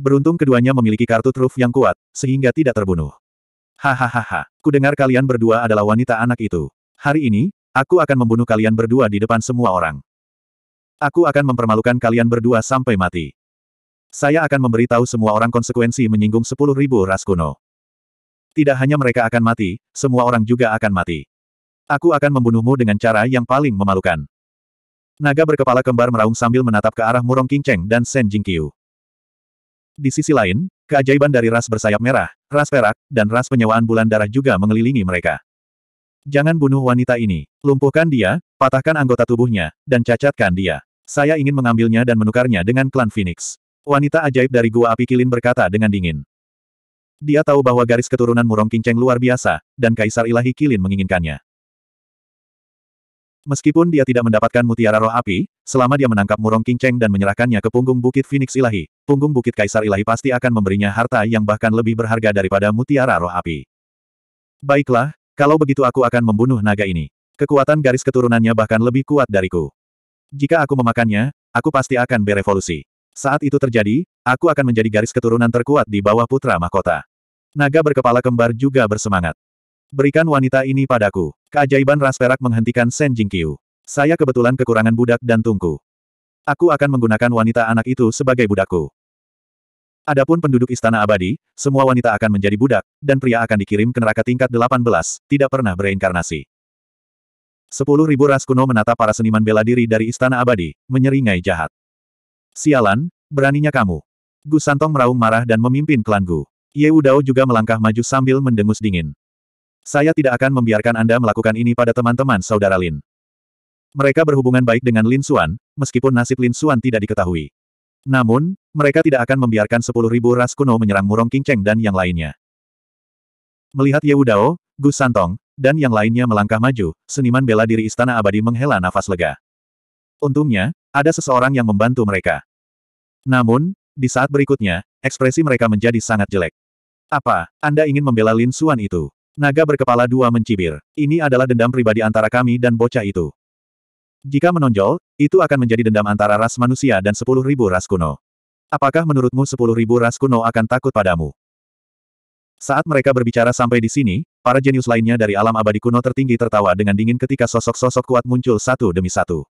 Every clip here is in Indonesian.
Beruntung keduanya memiliki kartu truf yang kuat, sehingga tidak terbunuh. Hahaha, ku dengar kalian berdua adalah wanita anak itu. Hari ini, aku akan membunuh kalian berdua di depan semua orang. Aku akan mempermalukan kalian berdua sampai mati. Saya akan memberitahu semua orang konsekuensi menyinggung sepuluh ribu ras kuno. Tidak hanya mereka akan mati, semua orang juga akan mati. Aku akan membunuhmu dengan cara yang paling memalukan. Naga berkepala kembar meraung sambil menatap ke arah Murong King dan Shen Jingqiu. Di sisi lain, keajaiban dari ras bersayap merah, ras perak, dan ras penyewaan bulan darah juga mengelilingi mereka. Jangan bunuh wanita ini. Lumpuhkan dia, patahkan anggota tubuhnya, dan cacatkan dia. Saya ingin mengambilnya dan menukarnya dengan klan Phoenix. Wanita ajaib dari Gua Api Kilin berkata dengan dingin. Dia tahu bahwa garis keturunan Murong Kinceng luar biasa, dan Kaisar Ilahi Kilin menginginkannya. Meskipun dia tidak mendapatkan mutiara roh api, selama dia menangkap murong kinceng dan menyerahkannya ke punggung bukit Phoenix Ilahi, punggung bukit Kaisar Ilahi pasti akan memberinya harta yang bahkan lebih berharga daripada mutiara roh api. Baiklah, kalau begitu aku akan membunuh naga ini. Kekuatan garis keturunannya bahkan lebih kuat dariku. Jika aku memakannya, aku pasti akan berevolusi. Saat itu terjadi, aku akan menjadi garis keturunan terkuat di bawah putra mahkota. Naga berkepala kembar juga bersemangat. Berikan wanita ini padaku. Keajaiban ras perak menghentikan Shen Jingqiu. Saya kebetulan kekurangan budak dan tungku. Aku akan menggunakan wanita anak itu sebagai budakku. Adapun penduduk istana abadi, semua wanita akan menjadi budak, dan pria akan dikirim ke neraka tingkat 18, tidak pernah bereinkarnasi. Sepuluh ribu ras kuno menata para seniman bela diri dari istana abadi, menyeringai jahat. Sialan, beraninya kamu. Gu Santong meraung marah dan memimpin klan Gu. Ye Udao juga melangkah maju sambil mendengus dingin. Saya tidak akan membiarkan Anda melakukan ini pada teman-teman saudara Lin. Mereka berhubungan baik dengan Lin Suan, meskipun nasib Lin Suan tidak diketahui. Namun, mereka tidak akan membiarkan sepuluh ribu ras kuno menyerang Murong Kinceng dan yang lainnya. Melihat Ye Wudao, Gu Santong, dan yang lainnya melangkah maju, seniman bela diri Istana Abadi menghela nafas lega. Untungnya, ada seseorang yang membantu mereka. Namun, di saat berikutnya, ekspresi mereka menjadi sangat jelek. Apa, Anda ingin membela Lin Suan itu? Naga berkepala dua mencibir. Ini adalah dendam pribadi antara kami dan bocah itu. Jika menonjol, itu akan menjadi dendam antara ras manusia dan sepuluh ribu ras kuno. Apakah menurutmu sepuluh ribu ras kuno akan takut padamu? Saat mereka berbicara sampai di sini, para jenius lainnya dari alam abadi kuno tertinggi tertawa dengan dingin ketika sosok-sosok kuat muncul satu demi satu.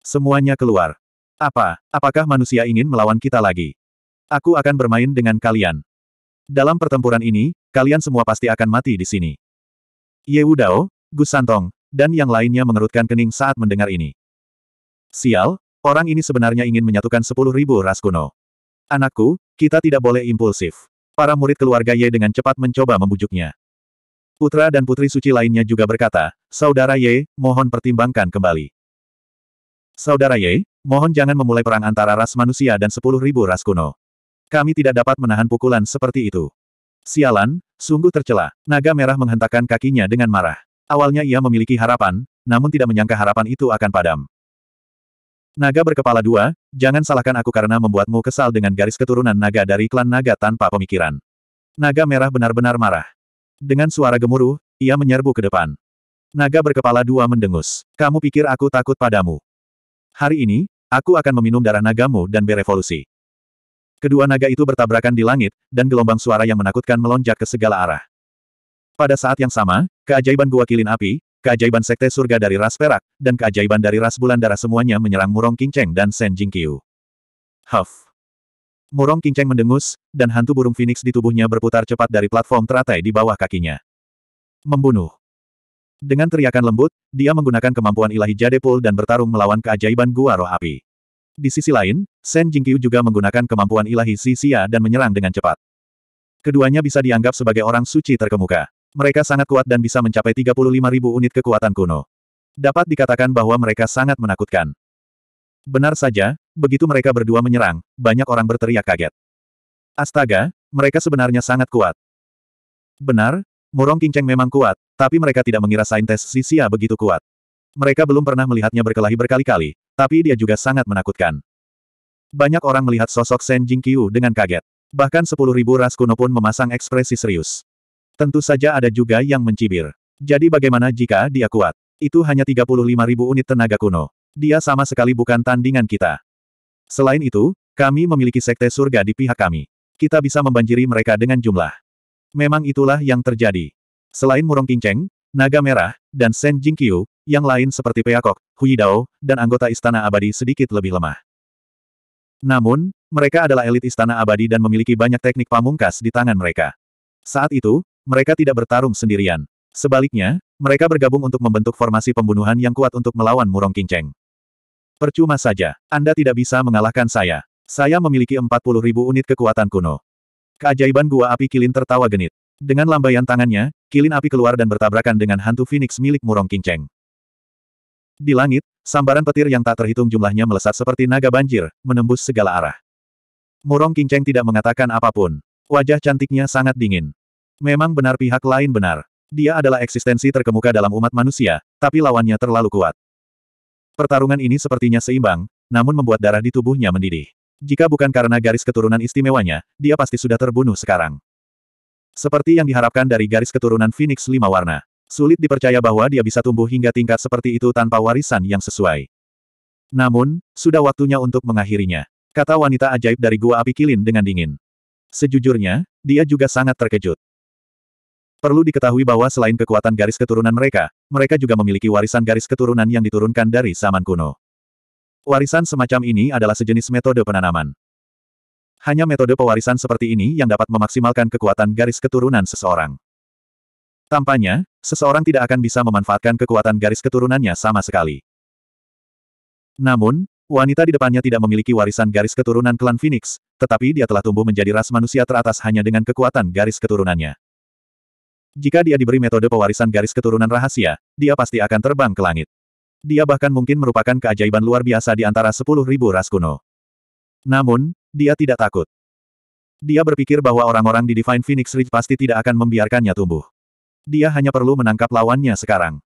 Semuanya keluar. Apa? Apakah manusia ingin melawan kita lagi? Aku akan bermain dengan kalian. Dalam pertempuran ini, kalian semua pasti akan mati di sini. Ye Wudao, Gus Santong, dan yang lainnya mengerutkan kening saat mendengar ini. Sial, orang ini sebenarnya ingin menyatukan sepuluh ribu ras kuno. Anakku, kita tidak boleh impulsif. Para murid keluarga Ye dengan cepat mencoba membujuknya. Putra dan putri suci lainnya juga berkata, Saudara Ye, mohon pertimbangkan kembali. Saudara Ye, mohon jangan memulai perang antara ras manusia dan sepuluh ribu ras kuno. Kami tidak dapat menahan pukulan seperti itu. Sialan, sungguh tercela. Naga merah menghentakkan kakinya dengan marah. Awalnya ia memiliki harapan, namun tidak menyangka harapan itu akan padam. Naga berkepala dua, jangan salahkan aku karena membuatmu kesal dengan garis keturunan naga dari klan naga tanpa pemikiran. Naga merah benar-benar marah. Dengan suara gemuruh, ia menyerbu ke depan. Naga berkepala dua mendengus. Kamu pikir aku takut padamu? Hari ini, aku akan meminum darah nagamu dan berevolusi. Kedua naga itu bertabrakan di langit, dan gelombang suara yang menakutkan melonjak ke segala arah. Pada saat yang sama, keajaiban gua kilin api, keajaiban sekte surga dari ras perak, dan keajaiban dari ras bulan darah semuanya menyerang Murong Kinceng dan Shen Jingqiu. Huff. Murong Kinceng mendengus, dan hantu burung phoenix di tubuhnya berputar cepat dari platform teratai di bawah kakinya. Membunuh. Dengan teriakan lembut, dia menggunakan kemampuan ilahi Jade Pool dan bertarung melawan keajaiban gua roh api. Di sisi lain, Shen Jingqiu juga menggunakan kemampuan ilahi Xia dan menyerang dengan cepat. Keduanya bisa dianggap sebagai orang suci terkemuka. Mereka sangat kuat dan bisa mencapai 35.000 unit kekuatan kuno. Dapat dikatakan bahwa mereka sangat menakutkan. Benar saja, begitu mereka berdua menyerang, banyak orang berteriak kaget. Astaga, mereka sebenarnya sangat kuat. Benar, Murong Kinceng memang kuat, tapi mereka tidak mengira saintes Sisia begitu kuat. Mereka belum pernah melihatnya berkelahi berkali-kali, tapi dia juga sangat menakutkan. Banyak orang melihat sosok Shen Jingqiu dengan kaget. Bahkan sepuluh ribu ras kuno pun memasang ekspresi serius. Tentu saja ada juga yang mencibir. Jadi bagaimana jika dia kuat? Itu hanya lima ribu unit tenaga kuno. Dia sama sekali bukan tandingan kita. Selain itu, kami memiliki sekte surga di pihak kami. Kita bisa membanjiri mereka dengan jumlah. Memang itulah yang terjadi. Selain Murong Kinceng, Naga Merah, dan Shen Jingqiu, yang lain seperti Peakok, Dao, dan anggota Istana Abadi sedikit lebih lemah. Namun, mereka adalah elit Istana Abadi dan memiliki banyak teknik pamungkas di tangan mereka. Saat itu, mereka tidak bertarung sendirian. Sebaliknya, mereka bergabung untuk membentuk formasi pembunuhan yang kuat untuk melawan Murong Kinceng. Percuma saja, Anda tidak bisa mengalahkan saya. Saya memiliki 40 ribu unit kekuatan kuno. Keajaiban Gua Api Kilin tertawa genit. Dengan lambaian tangannya, kilin api keluar dan bertabrakan dengan hantu Phoenix milik Murong Kinceng. Di langit, sambaran petir yang tak terhitung jumlahnya melesat seperti naga banjir, menembus segala arah. Murong Kinceng tidak mengatakan apapun. Wajah cantiknya sangat dingin. Memang benar pihak lain benar. Dia adalah eksistensi terkemuka dalam umat manusia, tapi lawannya terlalu kuat. Pertarungan ini sepertinya seimbang, namun membuat darah di tubuhnya mendidih. Jika bukan karena garis keturunan istimewanya, dia pasti sudah terbunuh sekarang. Seperti yang diharapkan dari garis keturunan Phoenix lima warna. Sulit dipercaya bahwa dia bisa tumbuh hingga tingkat seperti itu tanpa warisan yang sesuai. Namun, sudah waktunya untuk mengakhirinya. Kata wanita ajaib dari gua api kilin dengan dingin. Sejujurnya, dia juga sangat terkejut. Perlu diketahui bahwa selain kekuatan garis keturunan mereka, mereka juga memiliki warisan garis keturunan yang diturunkan dari zaman kuno. Warisan semacam ini adalah sejenis metode penanaman. Hanya metode pewarisan seperti ini yang dapat memaksimalkan kekuatan garis keturunan seseorang. Tampaknya, seseorang tidak akan bisa memanfaatkan kekuatan garis keturunannya sama sekali. Namun, wanita di depannya tidak memiliki warisan garis keturunan klan Phoenix, tetapi dia telah tumbuh menjadi ras manusia teratas hanya dengan kekuatan garis keturunannya. Jika dia diberi metode pewarisan garis keturunan rahasia, dia pasti akan terbang ke langit. Dia bahkan mungkin merupakan keajaiban luar biasa di antara 10.000 ras kuno. Namun, dia tidak takut. Dia berpikir bahwa orang-orang di Divine Phoenix Ridge pasti tidak akan membiarkannya tumbuh. Dia hanya perlu menangkap lawannya sekarang.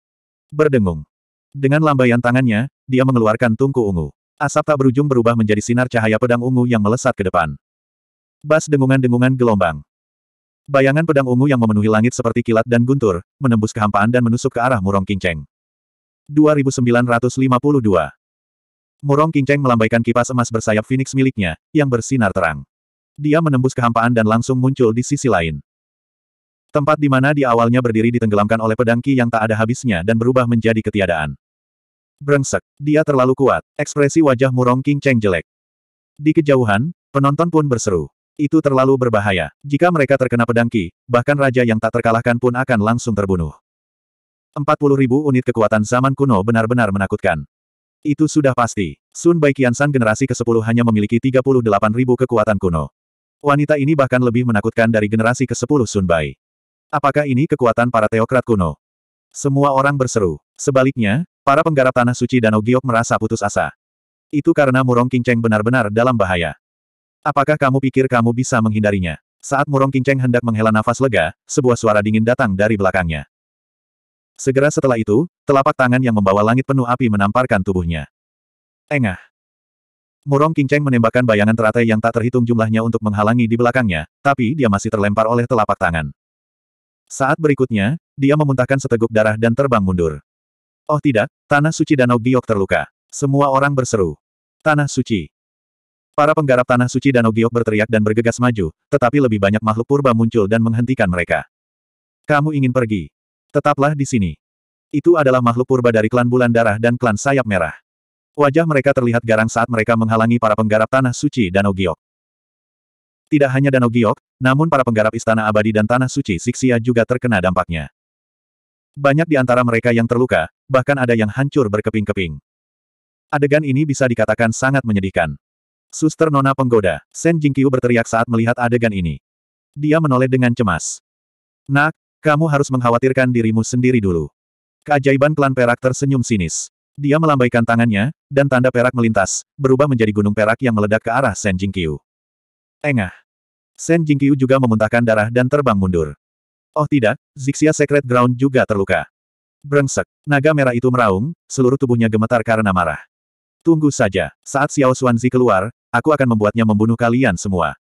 Berdengung. Dengan lambaian tangannya, dia mengeluarkan tungku ungu. Asap tak berujung berubah menjadi sinar cahaya pedang ungu yang melesat ke depan. Bas dengungan-dengungan gelombang. Bayangan pedang ungu yang memenuhi langit seperti kilat dan guntur, menembus kehampaan dan menusuk ke arah Murong Kinceng. 2952 Murong Kinceng melambaikan kipas emas bersayap Phoenix miliknya, yang bersinar terang. Dia menembus kehampaan dan langsung muncul di sisi lain. Tempat di mana di awalnya berdiri ditenggelamkan oleh pedangki yang tak ada habisnya dan berubah menjadi ketiadaan. Brengsek, dia terlalu kuat, ekspresi wajah Murong King Cheng jelek. Di kejauhan, penonton pun berseru. Itu terlalu berbahaya. Jika mereka terkena pedangki, bahkan raja yang tak terkalahkan pun akan langsung terbunuh. 40 ribu unit kekuatan zaman kuno benar-benar menakutkan. Itu sudah pasti. Sun Bai Qiansan generasi ke-10 hanya memiliki 38 ribu kekuatan kuno. Wanita ini bahkan lebih menakutkan dari generasi ke-10 Sun Bai. Apakah ini kekuatan para teokrat kuno? Semua orang berseru. Sebaliknya, para penggarap Tanah Suci Danau Giok merasa putus asa. Itu karena Murong Kinceng benar-benar dalam bahaya. Apakah kamu pikir kamu bisa menghindarinya? Saat Murong Kinceng hendak menghela nafas lega, sebuah suara dingin datang dari belakangnya. Segera setelah itu, telapak tangan yang membawa langit penuh api menamparkan tubuhnya. Engah. Murong Kinceng menembakkan bayangan teratai yang tak terhitung jumlahnya untuk menghalangi di belakangnya, tapi dia masih terlempar oleh telapak tangan. Saat berikutnya, dia memuntahkan seteguk darah dan terbang mundur. Oh tidak, Tanah Suci Danau Giok terluka. Semua orang berseru. Tanah Suci. Para penggarap Tanah Suci Danau Giok berteriak dan bergegas maju, tetapi lebih banyak makhluk purba muncul dan menghentikan mereka. Kamu ingin pergi. Tetaplah di sini. Itu adalah makhluk purba dari klan Bulan Darah dan klan Sayap Merah. Wajah mereka terlihat garang saat mereka menghalangi para penggarap Tanah Suci Danau Giok. Tidak hanya Danau Giok, namun para penggarap Istana Abadi dan Tanah Suci Siksia juga terkena dampaknya. Banyak di antara mereka yang terluka, bahkan ada yang hancur berkeping-keping. Adegan ini bisa dikatakan sangat menyedihkan. Suster Nona Penggoda, Sen Jingqiu berteriak saat melihat adegan ini. Dia menoleh dengan cemas. Nak, kamu harus mengkhawatirkan dirimu sendiri dulu. Keajaiban klan perak tersenyum sinis. Dia melambaikan tangannya, dan tanda perak melintas, berubah menjadi gunung perak yang meledak ke arah Sen Jingqiu. Engah. Sen Jingqiu juga memuntahkan darah dan terbang mundur. Oh tidak, Zixia Secret Ground juga terluka. Brengsek, naga merah itu meraung, seluruh tubuhnya gemetar karena marah. Tunggu saja, saat Xiao Xuanzi keluar, aku akan membuatnya membunuh kalian semua.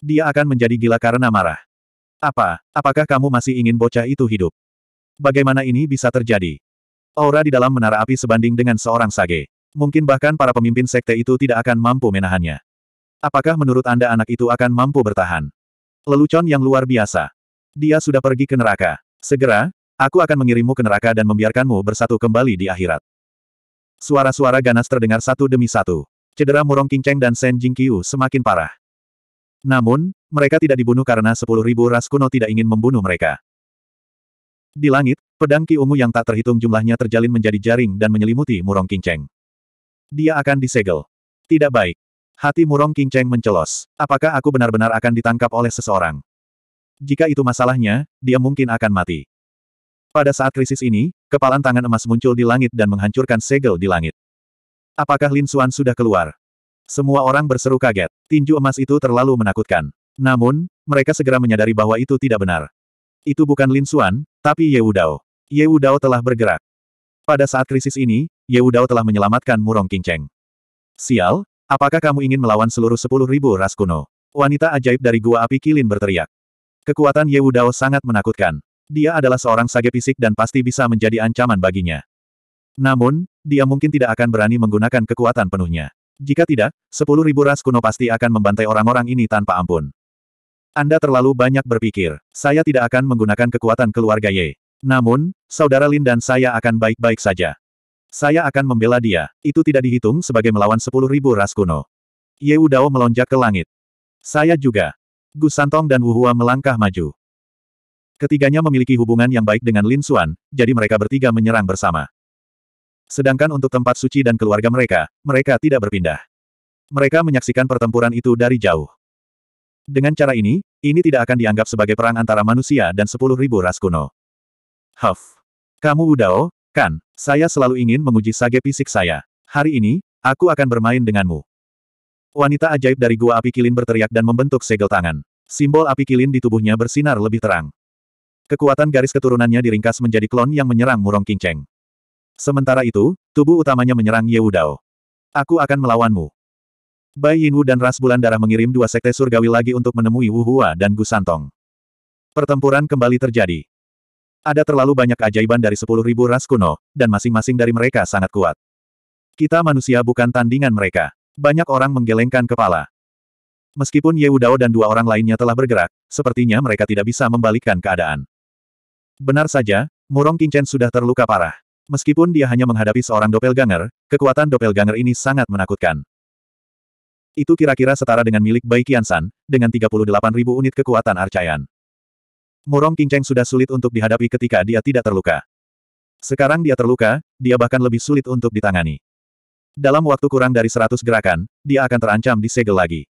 Dia akan menjadi gila karena marah. Apa, apakah kamu masih ingin bocah itu hidup? Bagaimana ini bisa terjadi? Aura di dalam menara api sebanding dengan seorang sage. Mungkin bahkan para pemimpin sekte itu tidak akan mampu menahannya. Apakah menurut Anda anak itu akan mampu bertahan? Lelucon yang luar biasa. Dia sudah pergi ke neraka. Segera, aku akan mengirimmu ke neraka dan membiarkanmu bersatu kembali di akhirat. Suara-suara ganas terdengar satu demi satu. Cedera murong kinceng dan Sen Jingqiu semakin parah. Namun, mereka tidak dibunuh karena sepuluh ribu ras kuno tidak ingin membunuh mereka. Di langit, pedang Ki Ungu yang tak terhitung jumlahnya terjalin menjadi jaring dan menyelimuti Murong Kinceng. Dia akan disegel. Tidak baik. Hati murong King Cheng mencelos. Apakah aku benar-benar akan ditangkap oleh seseorang? Jika itu masalahnya, dia mungkin akan mati. Pada saat krisis ini, kepalan tangan emas muncul di langit dan menghancurkan segel di langit. Apakah Lin Xuan sudah keluar? Semua orang berseru kaget. Tinju emas itu terlalu menakutkan. Namun, mereka segera menyadari bahwa itu tidak benar. Itu bukan Lin Xuan, tapi Ye Wudao. Ye Wudao telah bergerak. Pada saat krisis ini, Ye Wudao telah menyelamatkan Murong King Cheng. Sial, Apakah kamu ingin melawan seluruh sepuluh ribu ras kuno? Wanita ajaib dari Gua Api Kilin berteriak. Kekuatan Ye Wudao sangat menakutkan. Dia adalah seorang sage fisik dan pasti bisa menjadi ancaman baginya. Namun, dia mungkin tidak akan berani menggunakan kekuatan penuhnya. Jika tidak, sepuluh ribu ras kuno pasti akan membantai orang-orang ini tanpa ampun. Anda terlalu banyak berpikir. Saya tidak akan menggunakan kekuatan keluarga Ye. Namun, saudara Lin dan saya akan baik-baik saja. Saya akan membela dia. Itu tidak dihitung sebagai melawan sepuluh ribu ras kuno. Ye Udao melonjak ke langit. Saya juga. Gu Santong dan Hua melangkah maju. Ketiganya memiliki hubungan yang baik dengan Lin Xuan, jadi mereka bertiga menyerang bersama. Sedangkan untuk tempat suci dan keluarga mereka, mereka tidak berpindah. Mereka menyaksikan pertempuran itu dari jauh. Dengan cara ini, ini tidak akan dianggap sebagai perang antara manusia dan sepuluh ribu ras kuno. Huff. Kamu Udao, Kan, saya selalu ingin menguji sage fisik saya. Hari ini, aku akan bermain denganmu. Wanita ajaib dari gua api kilin berteriak dan membentuk segel tangan. Simbol api kilin di tubuhnya bersinar lebih terang. Kekuatan garis keturunannya diringkas menjadi klon yang menyerang Murong Kinceng. Sementara itu, tubuh utamanya menyerang Ye Wudao. Aku akan melawanmu. Bai Yinwu dan Ras Bulan Darah mengirim dua sekte surgawi lagi untuk menemui Wu Hua dan Gu Santong. Pertempuran kembali terjadi. Ada terlalu banyak keajaiban dari sepuluh ribu ras kuno, dan masing-masing dari mereka sangat kuat. Kita manusia bukan tandingan mereka. Banyak orang menggelengkan kepala. Meskipun Ye Udao dan dua orang lainnya telah bergerak, sepertinya mereka tidak bisa membalikkan keadaan. Benar saja, Murong Qingchen sudah terluka parah. Meskipun dia hanya menghadapi seorang doppelganger, kekuatan doppelganger ini sangat menakutkan. Itu kira-kira setara dengan milik Bai Qiansan, dengan 38.000 unit kekuatan Arcayan. Murong King Cheng sudah sulit untuk dihadapi ketika dia tidak terluka. Sekarang dia terluka, dia bahkan lebih sulit untuk ditangani. Dalam waktu kurang dari 100 gerakan, dia akan terancam disegel lagi.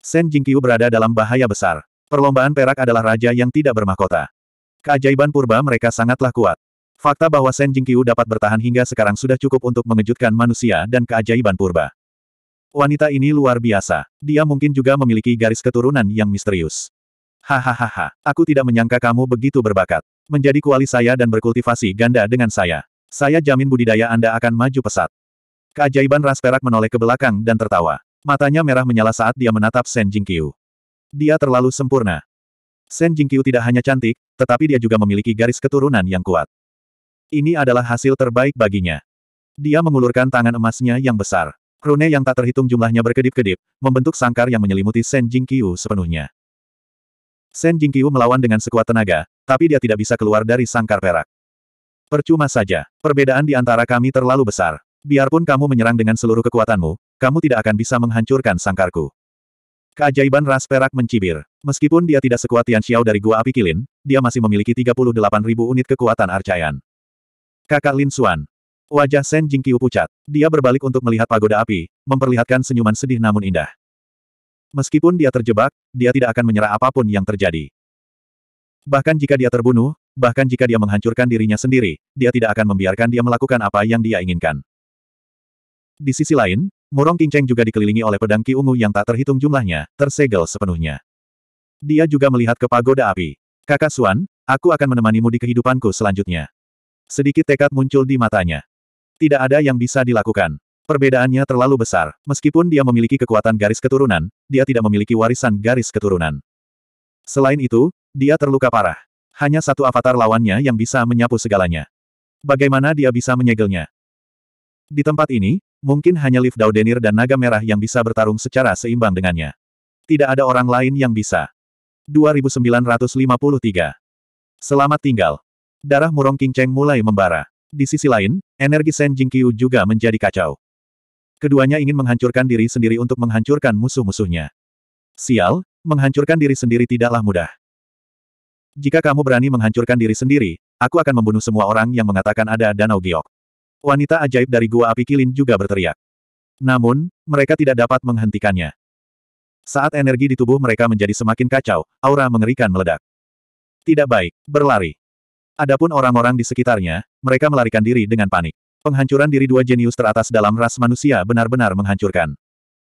Sen Jingqiu berada dalam bahaya besar. Perlombaan perak adalah raja yang tidak bermahkota. Keajaiban purba mereka sangatlah kuat. Fakta bahwa Shen Jingqiu dapat bertahan hingga sekarang sudah cukup untuk mengejutkan manusia dan keajaiban purba. Wanita ini luar biasa. Dia mungkin juga memiliki garis keturunan yang misterius. Hahaha, aku tidak menyangka kamu begitu berbakat. Menjadi kuali saya dan berkultivasi ganda dengan saya. Saya jamin budidaya Anda akan maju pesat. Keajaiban ras perak menoleh ke belakang dan tertawa. Matanya merah menyala saat dia menatap Shen Jingqiu. Dia terlalu sempurna. Shen Jingqiu tidak hanya cantik, tetapi dia juga memiliki garis keturunan yang kuat. Ini adalah hasil terbaik baginya. Dia mengulurkan tangan emasnya yang besar. Rune yang tak terhitung jumlahnya berkedip-kedip, membentuk sangkar yang menyelimuti Shen Jingqiu sepenuhnya. Sen Jingqiu melawan dengan sekuat tenaga, tapi dia tidak bisa keluar dari sangkar perak. Percuma saja, perbedaan di antara kami terlalu besar. Biarpun kamu menyerang dengan seluruh kekuatanmu, kamu tidak akan bisa menghancurkan sangkarku. Keajaiban ras perak mencibir. Meskipun dia tidak sekuat Tian Xiao dari Gua Api Kilin, dia masih memiliki 38.000 unit kekuatan arcayan. Kakak Lin Xuan. Wajah Sen Jingqiu pucat. Dia berbalik untuk melihat pagoda api, memperlihatkan senyuman sedih namun indah. Meskipun dia terjebak, dia tidak akan menyerah apapun yang terjadi. Bahkan jika dia terbunuh, bahkan jika dia menghancurkan dirinya sendiri, dia tidak akan membiarkan dia melakukan apa yang dia inginkan. Di sisi lain, Murong Kinceng juga dikelilingi oleh pedang Ki Ungu yang tak terhitung jumlahnya, tersegel sepenuhnya. Dia juga melihat ke pagoda api. Kakak Suan, aku akan menemanimu di kehidupanku selanjutnya. Sedikit tekad muncul di matanya. Tidak ada yang bisa dilakukan. Perbedaannya terlalu besar. Meskipun dia memiliki kekuatan garis keturunan, dia tidak memiliki warisan garis keturunan. Selain itu, dia terluka parah. Hanya satu avatar lawannya yang bisa menyapu segalanya. Bagaimana dia bisa menyegelnya? Di tempat ini, mungkin hanya Liv Daudenir dan Naga Merah yang bisa bertarung secara seimbang dengannya. Tidak ada orang lain yang bisa. 2953 Selamat tinggal. Darah murong King Cheng mulai membara. Di sisi lain, energi Sen Jingqiu juga menjadi kacau. Keduanya ingin menghancurkan diri sendiri untuk menghancurkan musuh-musuhnya. Sial, menghancurkan diri sendiri tidaklah mudah. Jika kamu berani menghancurkan diri sendiri, aku akan membunuh semua orang yang mengatakan ada Danau Giok. Wanita ajaib dari Gua Api Kilin juga berteriak. Namun, mereka tidak dapat menghentikannya. Saat energi di tubuh mereka menjadi semakin kacau, aura mengerikan meledak. Tidak baik, berlari. Adapun orang-orang di sekitarnya, mereka melarikan diri dengan panik. Penghancuran diri dua jenius teratas dalam ras manusia benar-benar menghancurkan.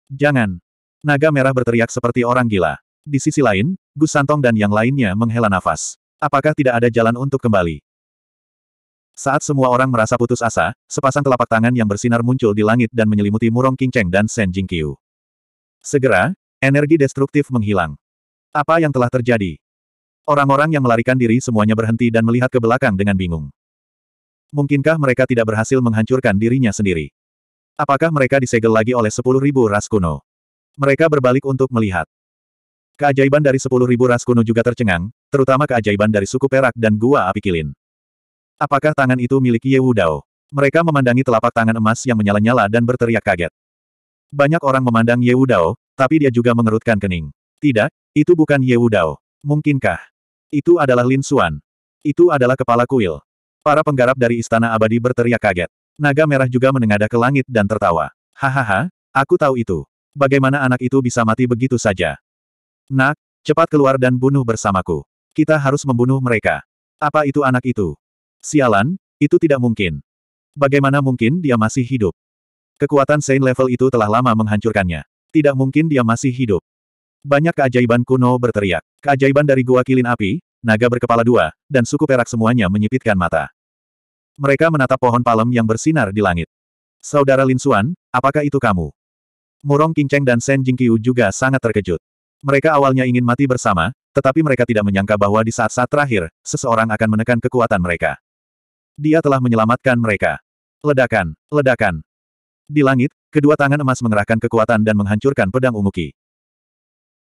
Jangan. Naga merah berteriak seperti orang gila. Di sisi lain, Gus Santong dan yang lainnya menghela nafas. Apakah tidak ada jalan untuk kembali? Saat semua orang merasa putus asa, sepasang telapak tangan yang bersinar muncul di langit dan menyelimuti Murong Qingcheng dan Shen Jingqiu. Segera, energi destruktif menghilang. Apa yang telah terjadi? Orang-orang yang melarikan diri semuanya berhenti dan melihat ke belakang dengan bingung. Mungkinkah mereka tidak berhasil menghancurkan dirinya sendiri? Apakah mereka disegel lagi oleh sepuluh ribu ras kuno? Mereka berbalik untuk melihat. Keajaiban dari sepuluh ribu ras kuno juga tercengang, terutama keajaiban dari suku perak dan gua api kilin. Apakah tangan itu milik Ye Wudao? Mereka memandangi telapak tangan emas yang menyala-nyala dan berteriak kaget. Banyak orang memandang Ye Wudao, tapi dia juga mengerutkan kening. Tidak, itu bukan Ye Wudao. Mungkinkah? Itu adalah Lin Xuan. Itu adalah kepala kuil. Para penggarap dari Istana Abadi berteriak kaget. Naga merah juga menengadah ke langit dan tertawa. Hahaha, aku tahu itu. Bagaimana anak itu bisa mati begitu saja? Nak, cepat keluar dan bunuh bersamaku. Kita harus membunuh mereka. Apa itu anak itu? Sialan, itu tidak mungkin. Bagaimana mungkin dia masih hidup? Kekuatan Saint level itu telah lama menghancurkannya. Tidak mungkin dia masih hidup. Banyak keajaiban kuno berteriak. Keajaiban dari gua kilin api, naga berkepala dua, dan suku perak semuanya menyipitkan mata. Mereka menatap pohon palem yang bersinar di langit. Saudara Lin Xuan, apakah itu kamu? Murong King Cheng dan Shen Jingqiu juga sangat terkejut. Mereka awalnya ingin mati bersama, tetapi mereka tidak menyangka bahwa di saat-saat terakhir, seseorang akan menekan kekuatan mereka. Dia telah menyelamatkan mereka. Ledakan, ledakan. Di langit, kedua tangan emas mengerahkan kekuatan dan menghancurkan pedang ungu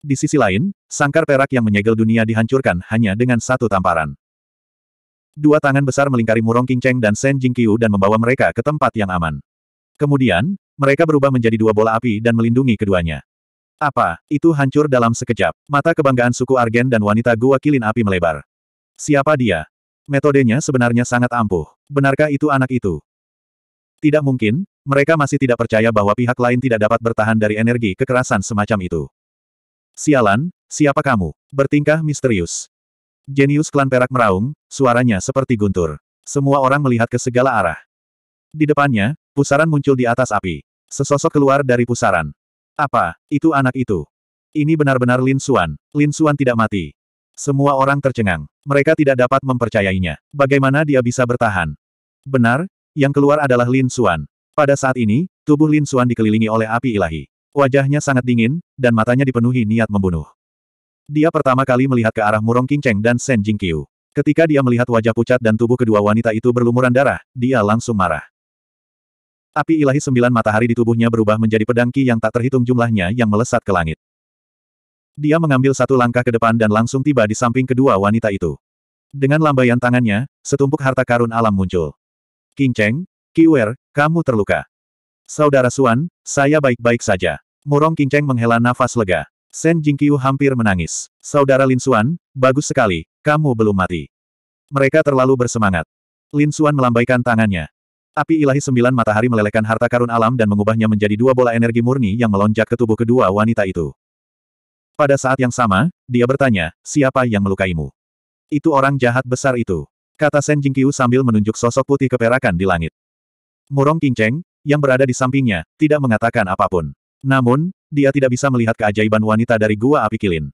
di sisi lain, sangkar perak yang menyegel dunia dihancurkan hanya dengan satu tamparan. Dua tangan besar melingkari Murong Qingcheng dan Shen Jingqiu dan membawa mereka ke tempat yang aman. Kemudian, mereka berubah menjadi dua bola api dan melindungi keduanya. Apa, itu hancur dalam sekejap. Mata kebanggaan suku Argen dan wanita gua kilin api melebar. Siapa dia? Metodenya sebenarnya sangat ampuh. Benarkah itu anak itu? Tidak mungkin, mereka masih tidak percaya bahwa pihak lain tidak dapat bertahan dari energi kekerasan semacam itu. Sialan, siapa kamu? Bertingkah misterius. Jenius klan perak meraung, suaranya seperti guntur. Semua orang melihat ke segala arah. Di depannya, pusaran muncul di atas api. Sesosok keluar dari pusaran. Apa, itu anak itu? Ini benar-benar Lin Suan. Lin Suan tidak mati. Semua orang tercengang. Mereka tidak dapat mempercayainya. Bagaimana dia bisa bertahan? Benar, yang keluar adalah Lin Suan. Pada saat ini, tubuh Lin Suan dikelilingi oleh api ilahi. Wajahnya sangat dingin, dan matanya dipenuhi niat membunuh. Dia pertama kali melihat ke arah Murong Qingcheng dan Shen Jingqiu. Ketika dia melihat wajah pucat dan tubuh kedua wanita itu berlumuran darah, dia langsung marah. Api ilahi sembilan matahari di tubuhnya berubah menjadi pedangki yang tak terhitung jumlahnya yang melesat ke langit. Dia mengambil satu langkah ke depan dan langsung tiba di samping kedua wanita itu. Dengan lambaian tangannya, setumpuk harta karun alam muncul. King Cheng, Kiwer, kamu terluka. Saudara Suan, saya baik-baik saja. Murong King menghela nafas lega. Shen Jingqiu hampir menangis. Saudara Lin Xuan, bagus sekali, kamu belum mati. Mereka terlalu bersemangat. Lin Xuan melambaikan tangannya. Api ilahi sembilan matahari melelehkan harta karun alam dan mengubahnya menjadi dua bola energi murni yang melonjak ke tubuh kedua wanita itu. Pada saat yang sama, dia bertanya, siapa yang melukaimu? Itu orang jahat besar itu. Kata Shen Jingqiu sambil menunjuk sosok putih keperakan di langit. Murong King yang berada di sampingnya, tidak mengatakan apapun. Namun, dia tidak bisa melihat keajaiban wanita dari gua api kilin.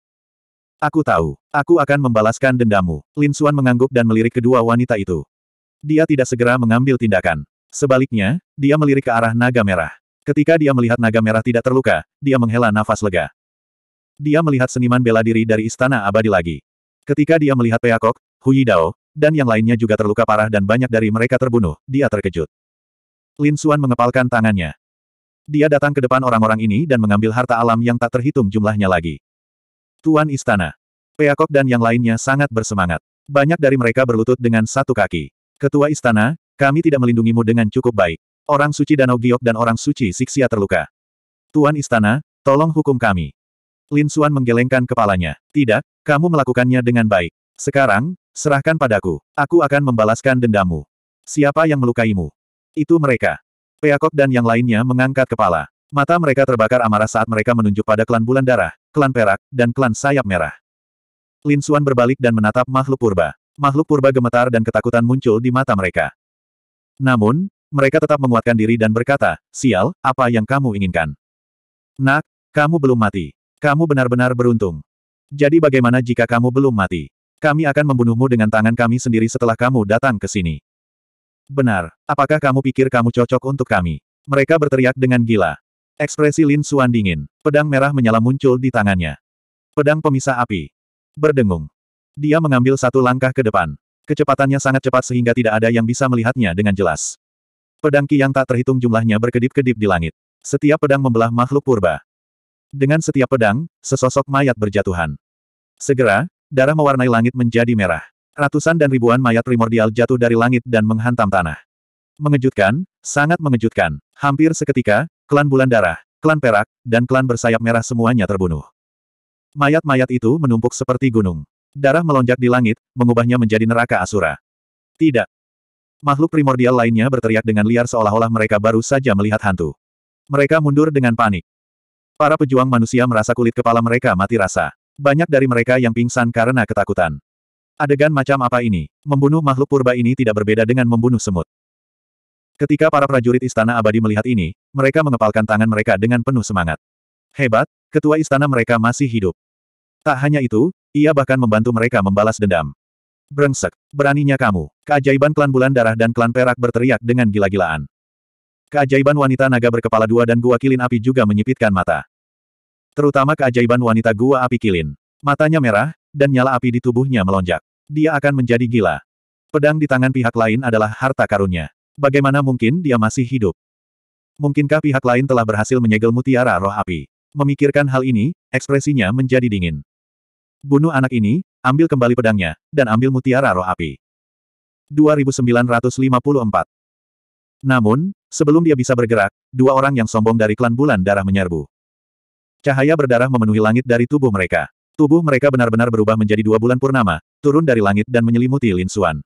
Aku tahu. Aku akan membalaskan dendamu. Lin Suan mengangguk dan melirik kedua wanita itu. Dia tidak segera mengambil tindakan. Sebaliknya, dia melirik ke arah naga merah. Ketika dia melihat naga merah tidak terluka, dia menghela nafas lega. Dia melihat seniman bela diri dari istana abadi lagi. Ketika dia melihat Peakok, Hui Dao, dan yang lainnya juga terluka parah dan banyak dari mereka terbunuh, dia terkejut. Lin Suan mengepalkan tangannya. Dia datang ke depan orang-orang ini dan mengambil harta alam yang tak terhitung jumlahnya lagi. Tuan Istana. peacock dan yang lainnya sangat bersemangat. Banyak dari mereka berlutut dengan satu kaki. Ketua Istana, kami tidak melindungimu dengan cukup baik. Orang suci Danau Giok dan orang suci Siksia terluka. Tuan Istana, tolong hukum kami. Lin Xuan menggelengkan kepalanya. Tidak, kamu melakukannya dengan baik. Sekarang, serahkan padaku. Aku akan membalaskan dendammu. Siapa yang melukaimu? Itu mereka. Peakok dan yang lainnya mengangkat kepala. Mata mereka terbakar amarah saat mereka menunjuk pada klan bulan darah, klan perak, dan klan sayap merah. Lin Xuan berbalik dan menatap makhluk purba. Makhluk purba gemetar dan ketakutan muncul di mata mereka. Namun, mereka tetap menguatkan diri dan berkata, Sial, apa yang kamu inginkan? Nak, kamu belum mati. Kamu benar-benar beruntung. Jadi bagaimana jika kamu belum mati? Kami akan membunuhmu dengan tangan kami sendiri setelah kamu datang ke sini. Benar, apakah kamu pikir kamu cocok untuk kami? Mereka berteriak dengan gila. Ekspresi Lin Suan dingin, pedang merah menyala muncul di tangannya. Pedang pemisah api. Berdengung. Dia mengambil satu langkah ke depan. Kecepatannya sangat cepat sehingga tidak ada yang bisa melihatnya dengan jelas. Pedang Ki yang tak terhitung jumlahnya berkedip-kedip di langit. Setiap pedang membelah makhluk purba. Dengan setiap pedang, sesosok mayat berjatuhan. Segera, darah mewarnai langit menjadi merah. Ratusan dan ribuan mayat primordial jatuh dari langit dan menghantam tanah. Mengejutkan, sangat mengejutkan. Hampir seketika, klan bulan darah, klan perak, dan klan bersayap merah semuanya terbunuh. Mayat-mayat itu menumpuk seperti gunung. Darah melonjak di langit, mengubahnya menjadi neraka asura. Tidak. Makhluk primordial lainnya berteriak dengan liar seolah-olah mereka baru saja melihat hantu. Mereka mundur dengan panik. Para pejuang manusia merasa kulit kepala mereka mati rasa. Banyak dari mereka yang pingsan karena ketakutan. Adegan macam apa ini? Membunuh makhluk purba ini tidak berbeda dengan membunuh semut. Ketika para prajurit istana abadi melihat ini, mereka mengepalkan tangan mereka dengan penuh semangat. Hebat, ketua istana mereka masih hidup. Tak hanya itu, ia bahkan membantu mereka membalas dendam. Brengsek, beraninya kamu. Keajaiban klan bulan darah dan klan perak berteriak dengan gila-gilaan. Keajaiban wanita naga berkepala dua dan gua kilin api juga menyipitkan mata. Terutama keajaiban wanita gua api kilin. Matanya merah, dan nyala api di tubuhnya melonjak. Dia akan menjadi gila. Pedang di tangan pihak lain adalah harta karunnya. Bagaimana mungkin dia masih hidup? Mungkinkah pihak lain telah berhasil menyegel mutiara roh api? Memikirkan hal ini, ekspresinya menjadi dingin. Bunuh anak ini, ambil kembali pedangnya, dan ambil mutiara roh api. 2954 Namun, sebelum dia bisa bergerak, dua orang yang sombong dari klan bulan darah menyerbu. Cahaya berdarah memenuhi langit dari tubuh mereka. Tubuh mereka benar-benar berubah menjadi dua bulan purnama, turun dari langit dan menyelimuti Lin Xuan.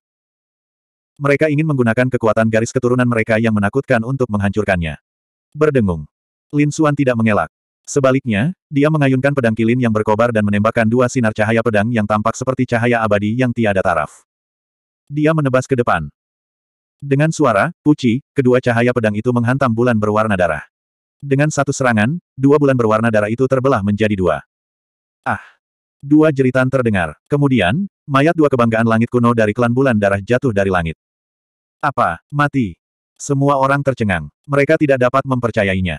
Mereka ingin menggunakan kekuatan garis keturunan mereka yang menakutkan untuk menghancurkannya. Berdengung. Lin Xuan tidak mengelak. Sebaliknya, dia mengayunkan pedang kilin yang berkobar dan menembakkan dua sinar cahaya pedang yang tampak seperti cahaya abadi yang tiada taraf. Dia menebas ke depan. Dengan suara, puci, kedua cahaya pedang itu menghantam bulan berwarna darah. Dengan satu serangan, dua bulan berwarna darah itu terbelah menjadi dua. Ah! Dua jeritan terdengar. Kemudian, mayat dua kebanggaan langit kuno dari klan bulan darah jatuh dari langit. Apa? Mati. Semua orang tercengang. Mereka tidak dapat mempercayainya.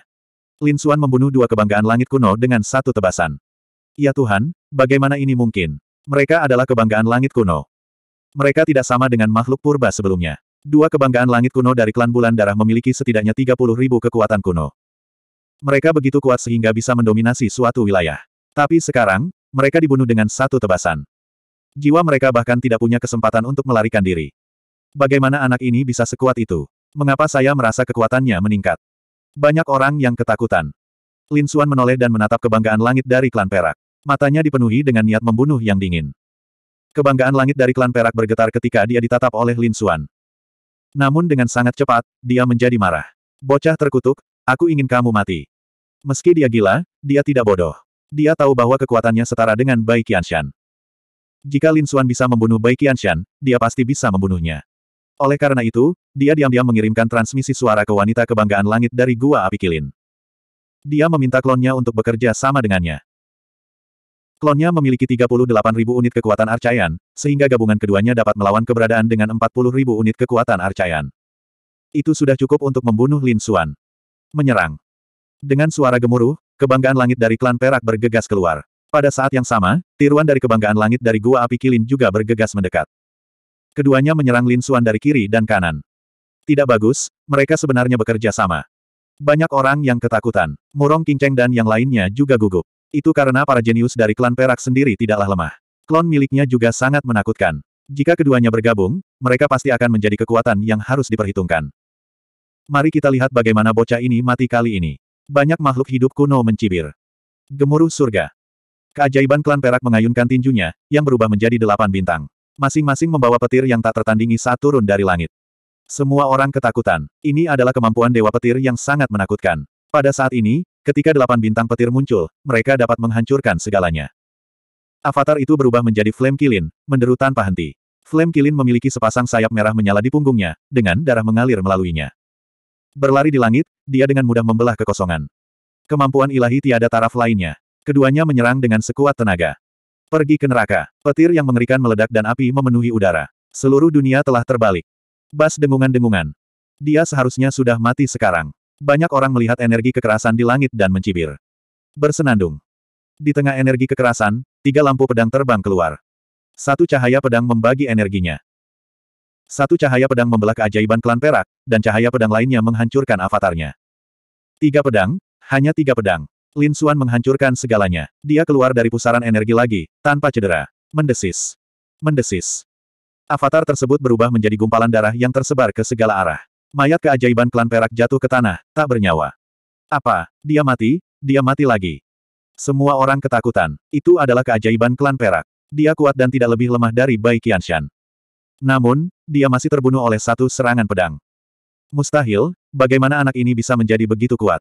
Lin Xuan membunuh dua kebanggaan langit kuno dengan satu tebasan. Ya Tuhan, bagaimana ini mungkin? Mereka adalah kebanggaan langit kuno. Mereka tidak sama dengan makhluk purba sebelumnya. Dua kebanggaan langit kuno dari klan bulan darah memiliki setidaknya 30 ribu kekuatan kuno. Mereka begitu kuat sehingga bisa mendominasi suatu wilayah. Tapi sekarang, mereka dibunuh dengan satu tebasan. Jiwa mereka bahkan tidak punya kesempatan untuk melarikan diri. Bagaimana anak ini bisa sekuat itu? Mengapa saya merasa kekuatannya meningkat? Banyak orang yang ketakutan. Lin Suan menoleh dan menatap kebanggaan langit dari klan Perak. Matanya dipenuhi dengan niat membunuh yang dingin. Kebanggaan langit dari klan Perak bergetar ketika dia ditatap oleh Lin Suan. Namun dengan sangat cepat, dia menjadi marah. Bocah terkutuk, aku ingin kamu mati. Meski dia gila, dia tidak bodoh. Dia tahu bahwa kekuatannya setara dengan Bai Qianshan. Jika Lin Xuan bisa membunuh Bai Qianshan, dia pasti bisa membunuhnya. Oleh karena itu, dia diam-diam mengirimkan transmisi suara ke wanita kebanggaan langit dari Gua Api Kilin. Dia meminta klonnya untuk bekerja sama dengannya. Klonnya memiliki 38.000 unit kekuatan Arcayan, sehingga gabungan keduanya dapat melawan keberadaan dengan 40.000 unit kekuatan Arcayan. Itu sudah cukup untuk membunuh Lin Xuan. Menyerang. Dengan suara gemuruh, Kebanggaan langit dari klan Perak bergegas keluar. Pada saat yang sama, tiruan dari kebanggaan langit dari Gua Api Kilin juga bergegas mendekat. Keduanya menyerang Lin Suan dari kiri dan kanan. Tidak bagus, mereka sebenarnya bekerja sama. Banyak orang yang ketakutan. Murong kinceng dan yang lainnya juga gugup. Itu karena para jenius dari klan Perak sendiri tidaklah lemah. Klon miliknya juga sangat menakutkan. Jika keduanya bergabung, mereka pasti akan menjadi kekuatan yang harus diperhitungkan. Mari kita lihat bagaimana bocah ini mati kali ini. Banyak makhluk hidup kuno mencibir. Gemuruh surga. Keajaiban klan perak mengayunkan tinjunya, yang berubah menjadi delapan bintang. Masing-masing membawa petir yang tak tertandingi saat turun dari langit. Semua orang ketakutan. Ini adalah kemampuan dewa petir yang sangat menakutkan. Pada saat ini, ketika delapan bintang petir muncul, mereka dapat menghancurkan segalanya. Avatar itu berubah menjadi Flame Kilin, menderu tanpa henti. Flame Kilin memiliki sepasang sayap merah menyala di punggungnya, dengan darah mengalir melaluinya. Berlari di langit, dia dengan mudah membelah kekosongan. Kemampuan ilahi tiada taraf lainnya. Keduanya menyerang dengan sekuat tenaga. Pergi ke neraka. Petir yang mengerikan meledak dan api memenuhi udara. Seluruh dunia telah terbalik. Bas dengungan-dengungan. Dia seharusnya sudah mati sekarang. Banyak orang melihat energi kekerasan di langit dan mencibir. Bersenandung. Di tengah energi kekerasan, tiga lampu pedang terbang keluar. Satu cahaya pedang membagi energinya. Satu cahaya pedang membelah keajaiban klan perak, dan cahaya pedang lainnya menghancurkan avatarnya. Tiga pedang, hanya tiga pedang. Lin Xuan menghancurkan segalanya. Dia keluar dari pusaran energi lagi, tanpa cedera. Mendesis. Mendesis. Avatar tersebut berubah menjadi gumpalan darah yang tersebar ke segala arah. Mayat keajaiban klan perak jatuh ke tanah, tak bernyawa. Apa? Dia mati? Dia mati lagi. Semua orang ketakutan. Itu adalah keajaiban klan perak. Dia kuat dan tidak lebih lemah dari Bai Qianshan. Namun, dia masih terbunuh oleh satu serangan pedang. Mustahil, bagaimana anak ini bisa menjadi begitu kuat.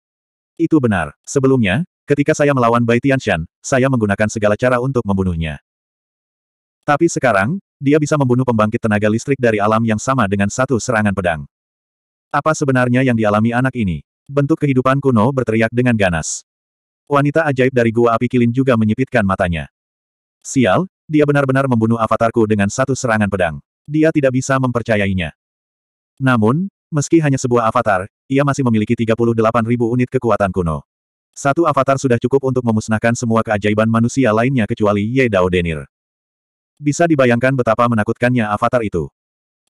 Itu benar. Sebelumnya, ketika saya melawan Bai Tianshan, saya menggunakan segala cara untuk membunuhnya. Tapi sekarang, dia bisa membunuh pembangkit tenaga listrik dari alam yang sama dengan satu serangan pedang. Apa sebenarnya yang dialami anak ini? Bentuk kehidupan kuno berteriak dengan ganas. Wanita ajaib dari gua api kilin juga menyipitkan matanya. Sial, dia benar-benar membunuh avatarku dengan satu serangan pedang dia tidak bisa mempercayainya. Namun, meski hanya sebuah avatar, ia masih memiliki 38.000 unit kekuatan kuno. Satu avatar sudah cukup untuk memusnahkan semua keajaiban manusia lainnya kecuali Ye Dao Denir. Bisa dibayangkan betapa menakutkannya avatar itu.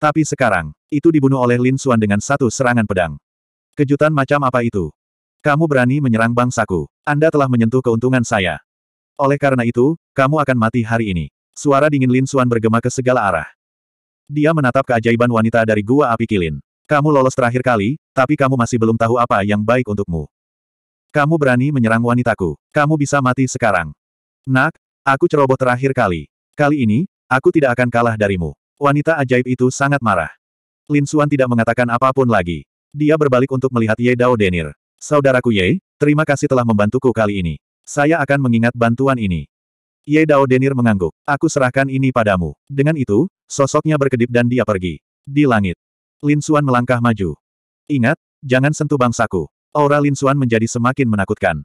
Tapi sekarang, itu dibunuh oleh Lin Xuan dengan satu serangan pedang. Kejutan macam apa itu? Kamu berani menyerang bangsaku. Anda telah menyentuh keuntungan saya. Oleh karena itu, kamu akan mati hari ini. Suara dingin Lin Xuan bergema ke segala arah. Dia menatap keajaiban wanita dari gua api kilin. Kamu lolos terakhir kali, tapi kamu masih belum tahu apa yang baik untukmu. Kamu berani menyerang wanitaku. Kamu bisa mati sekarang. Nak, aku ceroboh terakhir kali. Kali ini, aku tidak akan kalah darimu. Wanita ajaib itu sangat marah. Lin Xuan tidak mengatakan apapun lagi. Dia berbalik untuk melihat Ye Dao Denir. Saudaraku Ye, terima kasih telah membantuku kali ini. Saya akan mengingat bantuan ini. Ye Dao Denir mengangguk. Aku serahkan ini padamu. Dengan itu, sosoknya berkedip dan dia pergi. Di langit. Lin Xuan melangkah maju. Ingat, jangan sentuh bangsaku. Aura Lin Xuan menjadi semakin menakutkan.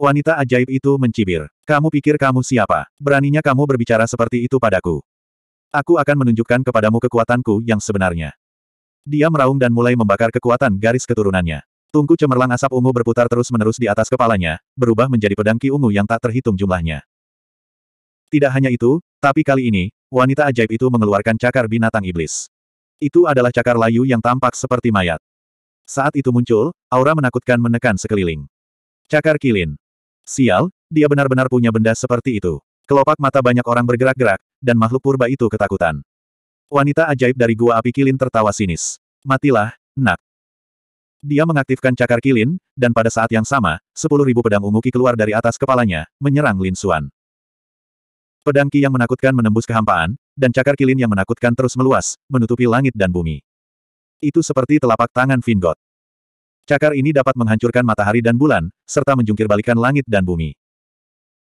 Wanita ajaib itu mencibir. Kamu pikir kamu siapa? Beraninya kamu berbicara seperti itu padaku. Aku akan menunjukkan kepadamu kekuatanku yang sebenarnya. Dia meraung dan mulai membakar kekuatan garis keturunannya. Tungku cemerlang asap ungu berputar terus-menerus di atas kepalanya, berubah menjadi pedang ki ungu yang tak terhitung jumlahnya. Tidak hanya itu, tapi kali ini, wanita ajaib itu mengeluarkan cakar binatang iblis. Itu adalah cakar layu yang tampak seperti mayat. Saat itu muncul, aura menakutkan menekan sekeliling. Cakar kilin. Sial, dia benar-benar punya benda seperti itu. Kelopak mata banyak orang bergerak-gerak, dan makhluk purba itu ketakutan. Wanita ajaib dari gua api kilin tertawa sinis. Matilah, nak. Dia mengaktifkan cakar kilin, dan pada saat yang sama, sepuluh ribu pedang ungu keluar dari atas kepalanya, menyerang Lin Xuan. Pedang Ki yang menakutkan menembus kehampaan, dan cakar kilin yang menakutkan terus meluas, menutupi langit dan bumi. Itu seperti telapak tangan Vingot. Cakar ini dapat menghancurkan matahari dan bulan, serta menjungkirbalikan langit dan bumi.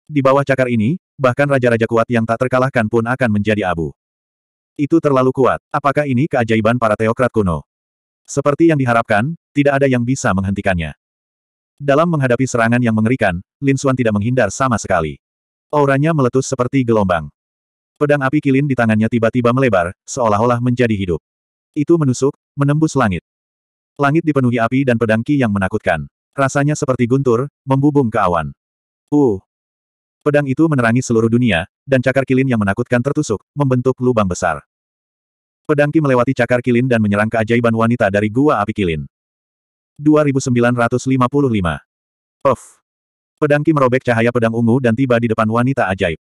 Di bawah cakar ini, bahkan raja-raja kuat yang tak terkalahkan pun akan menjadi abu. Itu terlalu kuat. Apakah ini keajaiban para teokrat kuno? Seperti yang diharapkan, tidak ada yang bisa menghentikannya. Dalam menghadapi serangan yang mengerikan, Lin Suan tidak menghindar sama sekali. Auranya meletus seperti gelombang. Pedang api kilin di tangannya tiba-tiba melebar, seolah-olah menjadi hidup. Itu menusuk, menembus langit. Langit dipenuhi api dan pedang ki yang menakutkan. Rasanya seperti guntur, membubung ke awan. Uh! Pedang itu menerangi seluruh dunia, dan cakar kilin yang menakutkan tertusuk, membentuk lubang besar. Pedang ki melewati cakar kilin dan menyerang keajaiban wanita dari gua api kilin. 2955 Of. Pedang Kim merobek cahaya pedang ungu dan tiba di depan wanita ajaib.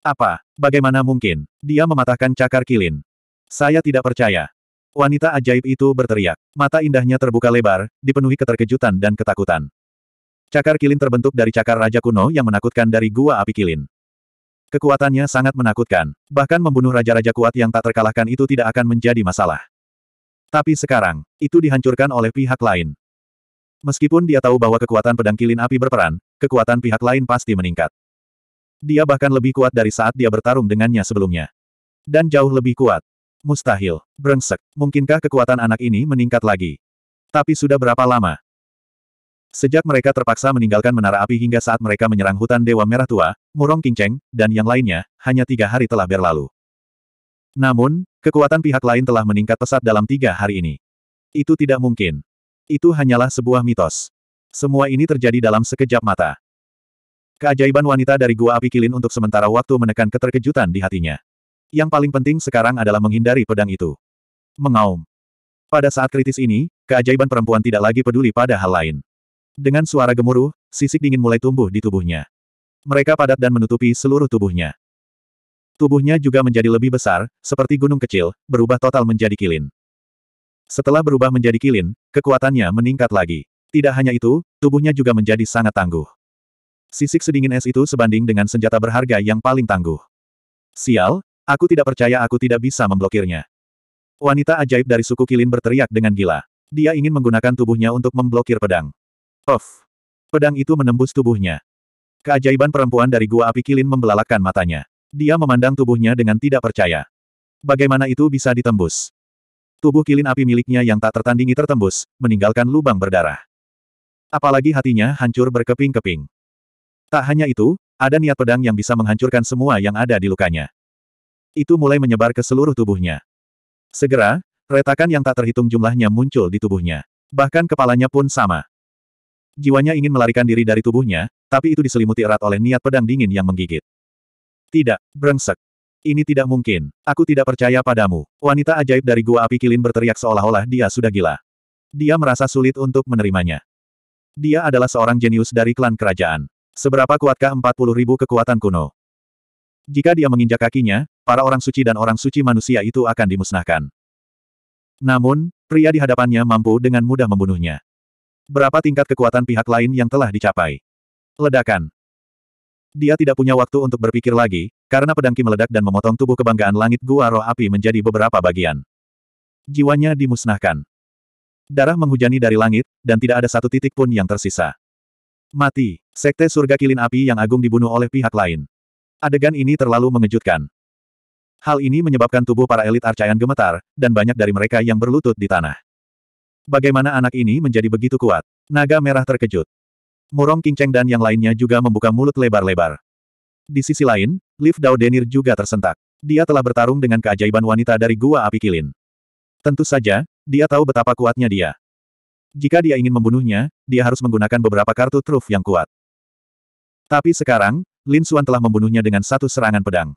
Apa? Bagaimana mungkin? Dia mematahkan cakar kilin. Saya tidak percaya. Wanita ajaib itu berteriak. Mata indahnya terbuka lebar, dipenuhi keterkejutan dan ketakutan. Cakar kilin terbentuk dari cakar Raja Kuno yang menakutkan dari Gua Api Kilin. Kekuatannya sangat menakutkan. Bahkan membunuh raja-raja kuat yang tak terkalahkan itu tidak akan menjadi masalah. Tapi sekarang, itu dihancurkan oleh pihak lain. Meskipun dia tahu bahwa kekuatan pedang kilin api berperan, kekuatan pihak lain pasti meningkat. Dia bahkan lebih kuat dari saat dia bertarung dengannya sebelumnya. Dan jauh lebih kuat. Mustahil. Brengsek. Mungkinkah kekuatan anak ini meningkat lagi? Tapi sudah berapa lama? Sejak mereka terpaksa meninggalkan menara api hingga saat mereka menyerang hutan Dewa Merah Tua, Murong Kingcheng, dan yang lainnya, hanya tiga hari telah berlalu. Namun, kekuatan pihak lain telah meningkat pesat dalam tiga hari ini. Itu tidak mungkin. Itu hanyalah sebuah mitos. Semua ini terjadi dalam sekejap mata. Keajaiban wanita dari gua api kilin untuk sementara waktu menekan keterkejutan di hatinya. Yang paling penting sekarang adalah menghindari pedang itu. Mengaum. Pada saat kritis ini, keajaiban perempuan tidak lagi peduli pada hal lain. Dengan suara gemuruh, sisik dingin mulai tumbuh di tubuhnya. Mereka padat dan menutupi seluruh tubuhnya. Tubuhnya juga menjadi lebih besar, seperti gunung kecil, berubah total menjadi kilin. Setelah berubah menjadi kilin, kekuatannya meningkat lagi. Tidak hanya itu, tubuhnya juga menjadi sangat tangguh. Sisik sedingin es itu sebanding dengan senjata berharga yang paling tangguh. Sial, aku tidak percaya aku tidak bisa memblokirnya. Wanita ajaib dari suku Kilin berteriak dengan gila. Dia ingin menggunakan tubuhnya untuk memblokir pedang. Of, Pedang itu menembus tubuhnya. Keajaiban perempuan dari gua api Kilin membelalakan matanya. Dia memandang tubuhnya dengan tidak percaya. Bagaimana itu bisa ditembus? Tubuh kilin api miliknya yang tak tertandingi tertembus, meninggalkan lubang berdarah. Apalagi hatinya hancur berkeping-keping. Tak hanya itu, ada niat pedang yang bisa menghancurkan semua yang ada di lukanya. Itu mulai menyebar ke seluruh tubuhnya. Segera, retakan yang tak terhitung jumlahnya muncul di tubuhnya. Bahkan kepalanya pun sama. Jiwanya ingin melarikan diri dari tubuhnya, tapi itu diselimuti erat oleh niat pedang dingin yang menggigit. Tidak, brengsek. Ini tidak mungkin. Aku tidak percaya padamu. Wanita ajaib dari gua api kilin berteriak seolah-olah dia sudah gila. Dia merasa sulit untuk menerimanya. Dia adalah seorang jenius dari klan kerajaan. Seberapa kuatkah 40 ribu kekuatan kuno? Jika dia menginjak kakinya, para orang suci dan orang suci manusia itu akan dimusnahkan. Namun, pria di hadapannya mampu dengan mudah membunuhnya. Berapa tingkat kekuatan pihak lain yang telah dicapai? Ledakan. Dia tidak punya waktu untuk berpikir lagi, karena pedangki meledak dan memotong tubuh kebanggaan langit gua roh api menjadi beberapa bagian. Jiwanya dimusnahkan. Darah menghujani dari langit, dan tidak ada satu titik pun yang tersisa. Mati, sekte surga kilin api yang agung dibunuh oleh pihak lain. Adegan ini terlalu mengejutkan. Hal ini menyebabkan tubuh para elit Arcaian gemetar, dan banyak dari mereka yang berlutut di tanah. Bagaimana anak ini menjadi begitu kuat? Naga merah terkejut. Murong Kingcheng dan yang lainnya juga membuka mulut lebar-lebar. Di sisi lain, Liv Dao Denir juga tersentak. Dia telah bertarung dengan keajaiban wanita dari Gua Api Kilin. Tentu saja, dia tahu betapa kuatnya dia. Jika dia ingin membunuhnya, dia harus menggunakan beberapa kartu truf yang kuat. Tapi sekarang, Lin Suan telah membunuhnya dengan satu serangan pedang.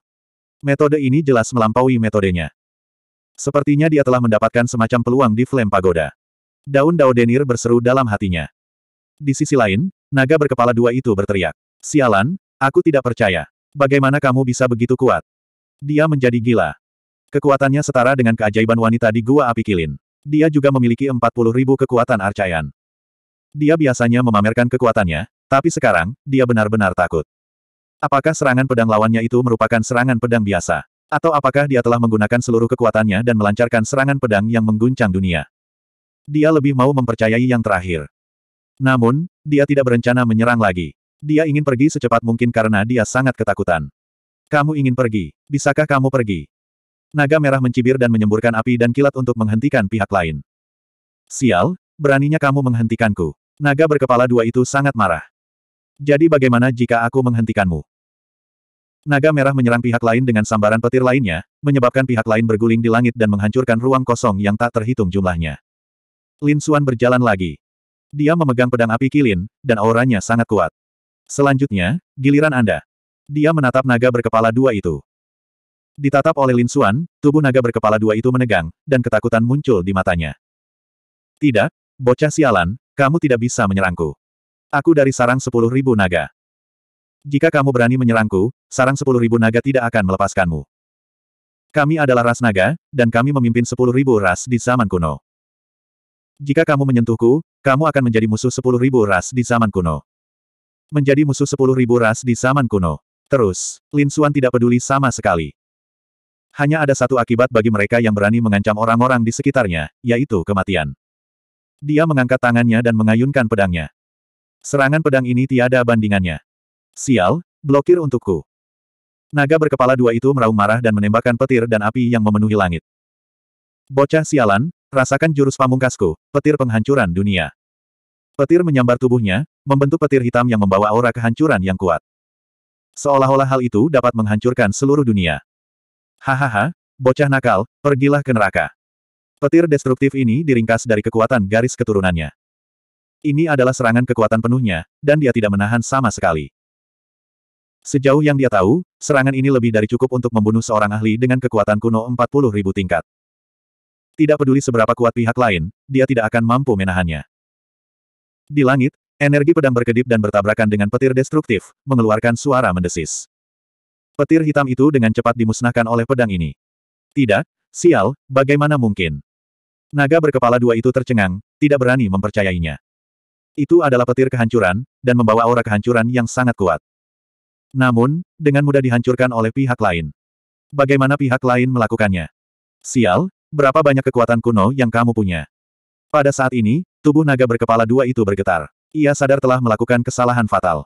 Metode ini jelas melampaui metodenya. Sepertinya dia telah mendapatkan semacam peluang di Flame Pagoda. Daun Dao Denir berseru dalam hatinya. Di sisi lain, naga berkepala dua itu berteriak. Sialan, aku tidak percaya. Bagaimana kamu bisa begitu kuat? Dia menjadi gila. Kekuatannya setara dengan keajaiban wanita di Gua Api Kilin. Dia juga memiliki 40 ribu kekuatan arcayan. Dia biasanya memamerkan kekuatannya, tapi sekarang, dia benar-benar takut. Apakah serangan pedang lawannya itu merupakan serangan pedang biasa? Atau apakah dia telah menggunakan seluruh kekuatannya dan melancarkan serangan pedang yang mengguncang dunia? Dia lebih mau mempercayai yang terakhir. Namun, dia tidak berencana menyerang lagi. Dia ingin pergi secepat mungkin karena dia sangat ketakutan. Kamu ingin pergi. Bisakah kamu pergi? Naga merah mencibir dan menyemburkan api dan kilat untuk menghentikan pihak lain. Sial, beraninya kamu menghentikanku. Naga berkepala dua itu sangat marah. Jadi bagaimana jika aku menghentikanmu? Naga merah menyerang pihak lain dengan sambaran petir lainnya, menyebabkan pihak lain berguling di langit dan menghancurkan ruang kosong yang tak terhitung jumlahnya. Lin Suan berjalan lagi. Dia memegang pedang api kilin, dan auranya sangat kuat. Selanjutnya, giliran Anda. Dia menatap naga berkepala dua itu. Ditatap oleh Lin Xuan, tubuh naga berkepala dua itu menegang, dan ketakutan muncul di matanya. Tidak, bocah sialan, kamu tidak bisa menyerangku. Aku dari sarang sepuluh ribu naga. Jika kamu berani menyerangku, sarang sepuluh ribu naga tidak akan melepaskanmu. Kami adalah ras naga, dan kami memimpin sepuluh ribu ras di zaman kuno. Jika kamu menyentuhku, kamu akan menjadi musuh sepuluh ribu ras di zaman kuno. Menjadi musuh sepuluh ribu ras di zaman kuno. Terus, Lin Suan tidak peduli sama sekali. Hanya ada satu akibat bagi mereka yang berani mengancam orang-orang di sekitarnya, yaitu kematian. Dia mengangkat tangannya dan mengayunkan pedangnya. Serangan pedang ini tiada bandingannya. Sial, blokir untukku. Naga berkepala dua itu meraung marah dan menembakkan petir dan api yang memenuhi langit. Bocah sialan, Rasakan jurus pamungkasku, petir penghancuran dunia. Petir menyambar tubuhnya, membentuk petir hitam yang membawa aura kehancuran yang kuat. Seolah-olah hal itu dapat menghancurkan seluruh dunia. Hahaha, bocah nakal, pergilah ke neraka. Petir destruktif ini diringkas dari kekuatan garis keturunannya. Ini adalah serangan kekuatan penuhnya, dan dia tidak menahan sama sekali. Sejauh yang dia tahu, serangan ini lebih dari cukup untuk membunuh seorang ahli dengan kekuatan kuno 40.000 tingkat. Tidak peduli seberapa kuat pihak lain, dia tidak akan mampu menahannya. Di langit, energi pedang berkedip dan bertabrakan dengan petir destruktif, mengeluarkan suara mendesis. Petir hitam itu dengan cepat dimusnahkan oleh pedang ini. Tidak, sial, bagaimana mungkin? Naga berkepala dua itu tercengang, tidak berani mempercayainya. Itu adalah petir kehancuran, dan membawa aura kehancuran yang sangat kuat. Namun, dengan mudah dihancurkan oleh pihak lain. Bagaimana pihak lain melakukannya? Sial, Berapa banyak kekuatan kuno yang kamu punya? Pada saat ini, tubuh naga berkepala dua itu bergetar. Ia sadar telah melakukan kesalahan fatal.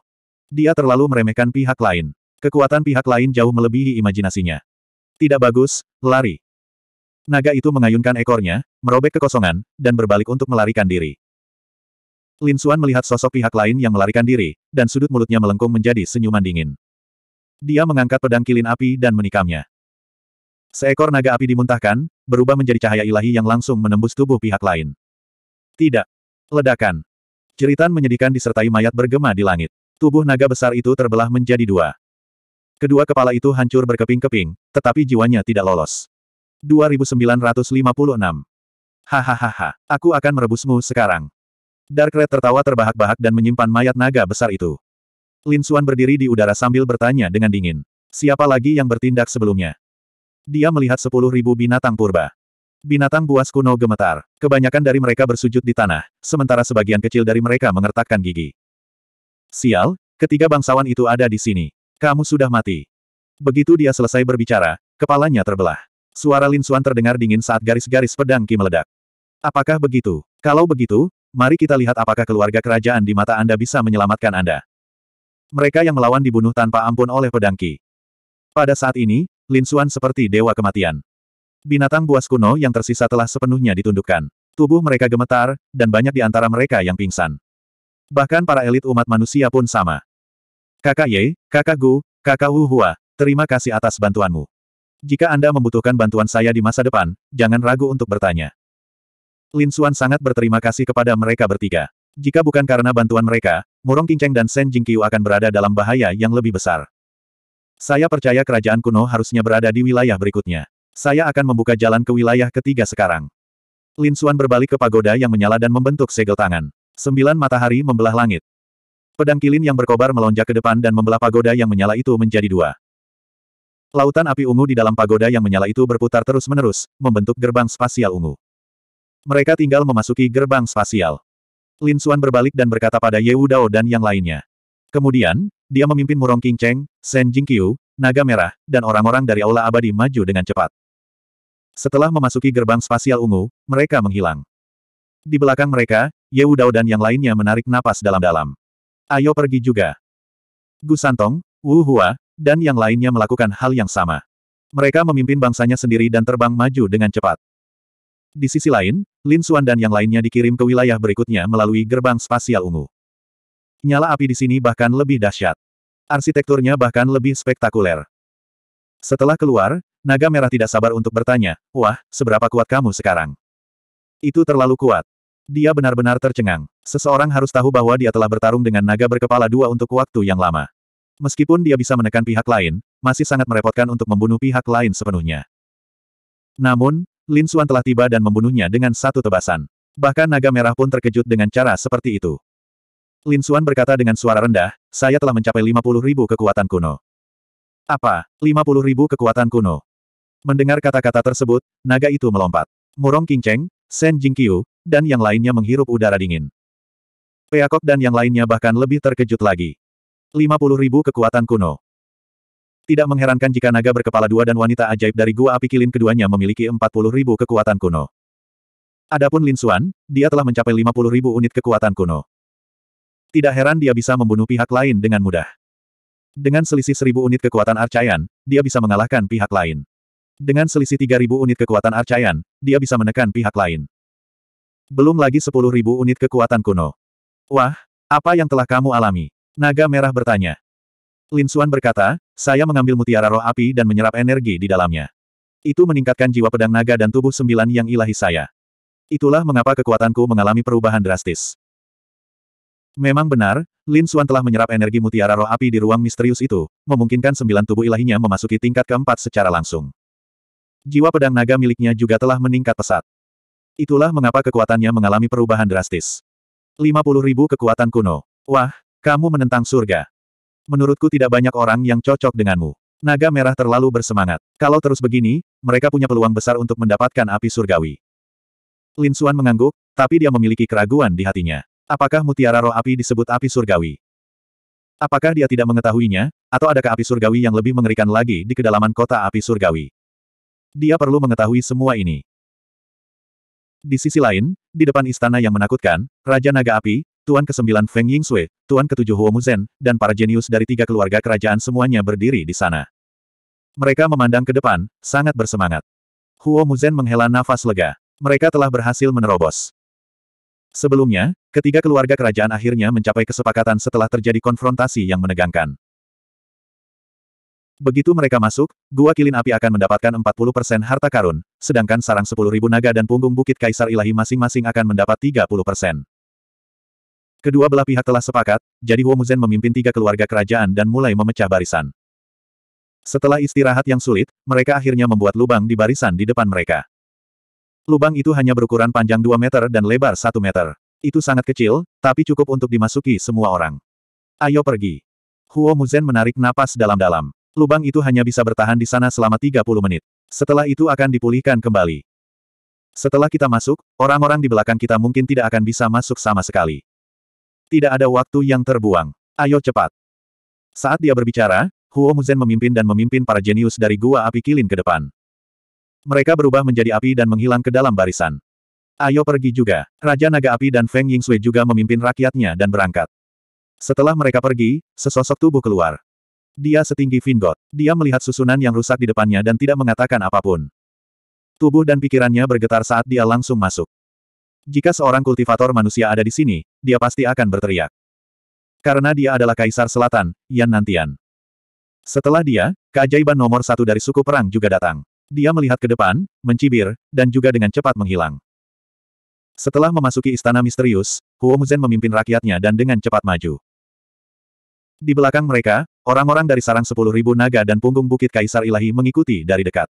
Dia terlalu meremehkan pihak lain. Kekuatan pihak lain jauh melebihi imajinasinya. Tidak bagus, lari. Naga itu mengayunkan ekornya, merobek kekosongan, dan berbalik untuk melarikan diri. Lin Xuan melihat sosok pihak lain yang melarikan diri, dan sudut mulutnya melengkung menjadi senyuman dingin. Dia mengangkat pedang kilin api dan menikamnya. Seekor naga api dimuntahkan, berubah menjadi cahaya ilahi yang langsung menembus tubuh pihak lain. Tidak. Ledakan. Ceritan menyedihkan disertai mayat bergema di langit. Tubuh naga besar itu terbelah menjadi dua. Kedua kepala itu hancur berkeping-keping, tetapi jiwanya tidak lolos. 2956. Hahaha, aku akan merebusmu sekarang. Dark Red tertawa terbahak-bahak dan menyimpan mayat naga besar itu. Lin Xuan berdiri di udara sambil bertanya dengan dingin. Siapa lagi yang bertindak sebelumnya? dia melihat sepuluh ribu binatang purba. Binatang buas kuno gemetar. Kebanyakan dari mereka bersujud di tanah, sementara sebagian kecil dari mereka mengertakkan gigi. Sial, ketiga bangsawan itu ada di sini. Kamu sudah mati. Begitu dia selesai berbicara, kepalanya terbelah. Suara Lin Suan terdengar dingin saat garis-garis pedang Ki meledak. Apakah begitu? Kalau begitu, mari kita lihat apakah keluarga kerajaan di mata Anda bisa menyelamatkan Anda. Mereka yang melawan dibunuh tanpa ampun oleh pedang Ki. Pada saat ini, Lin Xuan seperti dewa kematian. Binatang buas kuno yang tersisa telah sepenuhnya ditundukkan. Tubuh mereka gemetar, dan banyak di antara mereka yang pingsan. Bahkan para elit umat manusia pun sama. Kakak Ye, kakak Gu, kakak Wu Hua, terima kasih atas bantuanmu. Jika Anda membutuhkan bantuan saya di masa depan, jangan ragu untuk bertanya. Lin Xuan sangat berterima kasih kepada mereka bertiga. Jika bukan karena bantuan mereka, Murong Qingcheng dan Shen Jingqiu akan berada dalam bahaya yang lebih besar. Saya percaya kerajaan kuno harusnya berada di wilayah berikutnya. Saya akan membuka jalan ke wilayah ketiga sekarang. Lin Xuan berbalik ke pagoda yang menyala dan membentuk segel tangan. Sembilan matahari membelah langit. Pedang kilin yang berkobar melonjak ke depan dan membelah pagoda yang menyala itu menjadi dua. Lautan api ungu di dalam pagoda yang menyala itu berputar terus-menerus, membentuk gerbang spasial ungu. Mereka tinggal memasuki gerbang spasial. Lin Xuan berbalik dan berkata pada Ye Wu Dao dan yang lainnya. Kemudian, dia memimpin Murong King Cheng, Shen Jingqiu, Naga Merah, dan orang-orang dari Aula Abadi maju dengan cepat. Setelah memasuki gerbang spasial ungu, mereka menghilang. Di belakang mereka, Ye Wudao dan yang lainnya menarik napas dalam-dalam. Ayo pergi juga. Gu Santong, Wu Hua, dan yang lainnya melakukan hal yang sama. Mereka memimpin bangsanya sendiri dan terbang maju dengan cepat. Di sisi lain, Lin Xuan dan yang lainnya dikirim ke wilayah berikutnya melalui gerbang spasial ungu. Nyala api di sini bahkan lebih dahsyat. Arsitekturnya bahkan lebih spektakuler. Setelah keluar, naga merah tidak sabar untuk bertanya, Wah, seberapa kuat kamu sekarang? Itu terlalu kuat. Dia benar-benar tercengang. Seseorang harus tahu bahwa dia telah bertarung dengan naga berkepala dua untuk waktu yang lama. Meskipun dia bisa menekan pihak lain, masih sangat merepotkan untuk membunuh pihak lain sepenuhnya. Namun, Lin Xuan telah tiba dan membunuhnya dengan satu tebasan. Bahkan naga merah pun terkejut dengan cara seperti itu. Lin Xuan berkata dengan suara rendah, saya telah mencapai 50 ribu kekuatan kuno. Apa? 50 ribu kekuatan kuno? Mendengar kata-kata tersebut, naga itu melompat. Murong Qingcheng, Shen Jingqiu, dan yang lainnya menghirup udara dingin. Peacock dan yang lainnya bahkan lebih terkejut lagi. 50 ribu kekuatan kuno. Tidak mengherankan jika naga berkepala dua dan wanita ajaib dari gua api kilin keduanya memiliki 40 ribu kekuatan kuno. Adapun Lin Xuan, dia telah mencapai 50 ribu unit kekuatan kuno. Tidak heran dia bisa membunuh pihak lain dengan mudah. Dengan selisih seribu unit kekuatan Arcayan, dia bisa mengalahkan pihak lain. Dengan selisih tiga ribu unit kekuatan Arcayan, dia bisa menekan pihak lain. Belum lagi sepuluh ribu unit kekuatan kuno. Wah, apa yang telah kamu alami? Naga Merah bertanya. Lin Xuan berkata, saya mengambil mutiara roh api dan menyerap energi di dalamnya. Itu meningkatkan jiwa pedang naga dan tubuh sembilan yang ilahi saya. Itulah mengapa kekuatanku mengalami perubahan drastis. Memang benar, Lin Xuan telah menyerap energi mutiara roh api di ruang misterius itu, memungkinkan sembilan tubuh ilahinya memasuki tingkat keempat secara langsung. Jiwa pedang naga miliknya juga telah meningkat pesat. Itulah mengapa kekuatannya mengalami perubahan drastis. 50 ribu kekuatan kuno. Wah, kamu menentang surga. Menurutku tidak banyak orang yang cocok denganmu. Naga merah terlalu bersemangat. Kalau terus begini, mereka punya peluang besar untuk mendapatkan api surgawi. Lin Xuan mengangguk, tapi dia memiliki keraguan di hatinya. Apakah mutiara roh api disebut api surgawi? Apakah dia tidak mengetahuinya, atau adakah api surgawi yang lebih mengerikan lagi di kedalaman kota api surgawi? Dia perlu mengetahui semua ini. Di sisi lain, di depan istana yang menakutkan, Raja Naga Api, Tuan ke-9 Feng Yingsui, Tuan ke-7 Huomu Zhen, dan para jenius dari tiga keluarga kerajaan semuanya berdiri di sana. Mereka memandang ke depan, sangat bersemangat. Huo Muzen menghela nafas lega. Mereka telah berhasil menerobos. Sebelumnya, ketiga keluarga kerajaan akhirnya mencapai kesepakatan setelah terjadi konfrontasi yang menegangkan. Begitu mereka masuk, Gua Kilin Api akan mendapatkan 40% harta karun, sedangkan sarang 10.000 naga dan punggung bukit Kaisar Ilahi masing-masing akan mendapat 30%. Kedua belah pihak telah sepakat, jadi Muzen memimpin tiga keluarga kerajaan dan mulai memecah barisan. Setelah istirahat yang sulit, mereka akhirnya membuat lubang di barisan di depan mereka. Lubang itu hanya berukuran panjang 2 meter dan lebar 1 meter. Itu sangat kecil, tapi cukup untuk dimasuki semua orang. Ayo pergi. Huo Muzen menarik napas dalam-dalam. Lubang itu hanya bisa bertahan di sana selama 30 menit. Setelah itu akan dipulihkan kembali. Setelah kita masuk, orang-orang di belakang kita mungkin tidak akan bisa masuk sama sekali. Tidak ada waktu yang terbuang. Ayo cepat. Saat dia berbicara, Huo Muzen memimpin dan memimpin para jenius dari gua api kilin ke depan. Mereka berubah menjadi api dan menghilang ke dalam barisan. Ayo pergi juga. Raja Naga Api dan Feng Sui juga memimpin rakyatnya dan berangkat. Setelah mereka pergi, sesosok tubuh keluar. Dia setinggi Vingot. Dia melihat susunan yang rusak di depannya dan tidak mengatakan apapun. Tubuh dan pikirannya bergetar saat dia langsung masuk. Jika seorang kultivator manusia ada di sini, dia pasti akan berteriak. Karena dia adalah Kaisar Selatan, Yan Nantian. Setelah dia, keajaiban nomor satu dari suku perang juga datang. Dia melihat ke depan, mencibir, dan juga dengan cepat menghilang. Setelah memasuki istana misterius, Huo Muzhen memimpin rakyatnya dan dengan cepat maju. Di belakang mereka, orang-orang dari sarang sepuluh ribu naga dan punggung bukit Kaisar Ilahi mengikuti dari dekat.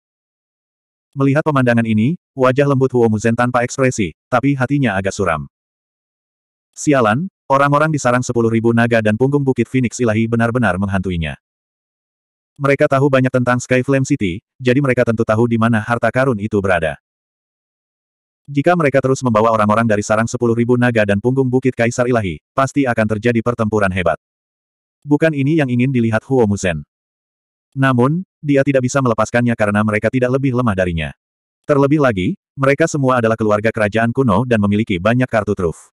Melihat pemandangan ini, wajah lembut Huo Muzhen tanpa ekspresi, tapi hatinya agak suram. Sialan, orang-orang di sarang sepuluh ribu naga dan punggung bukit Phoenix Ilahi benar-benar menghantuinya. Mereka tahu banyak tentang Sky Flame City, jadi mereka tentu tahu di mana harta karun itu berada. Jika mereka terus membawa orang-orang dari sarang sepuluh ribu naga dan punggung Bukit Kaisar Ilahi, pasti akan terjadi pertempuran hebat. Bukan ini yang ingin dilihat Huo Musen. Namun, dia tidak bisa melepaskannya karena mereka tidak lebih lemah darinya. Terlebih lagi, mereka semua adalah keluarga kerajaan kuno dan memiliki banyak kartu truf.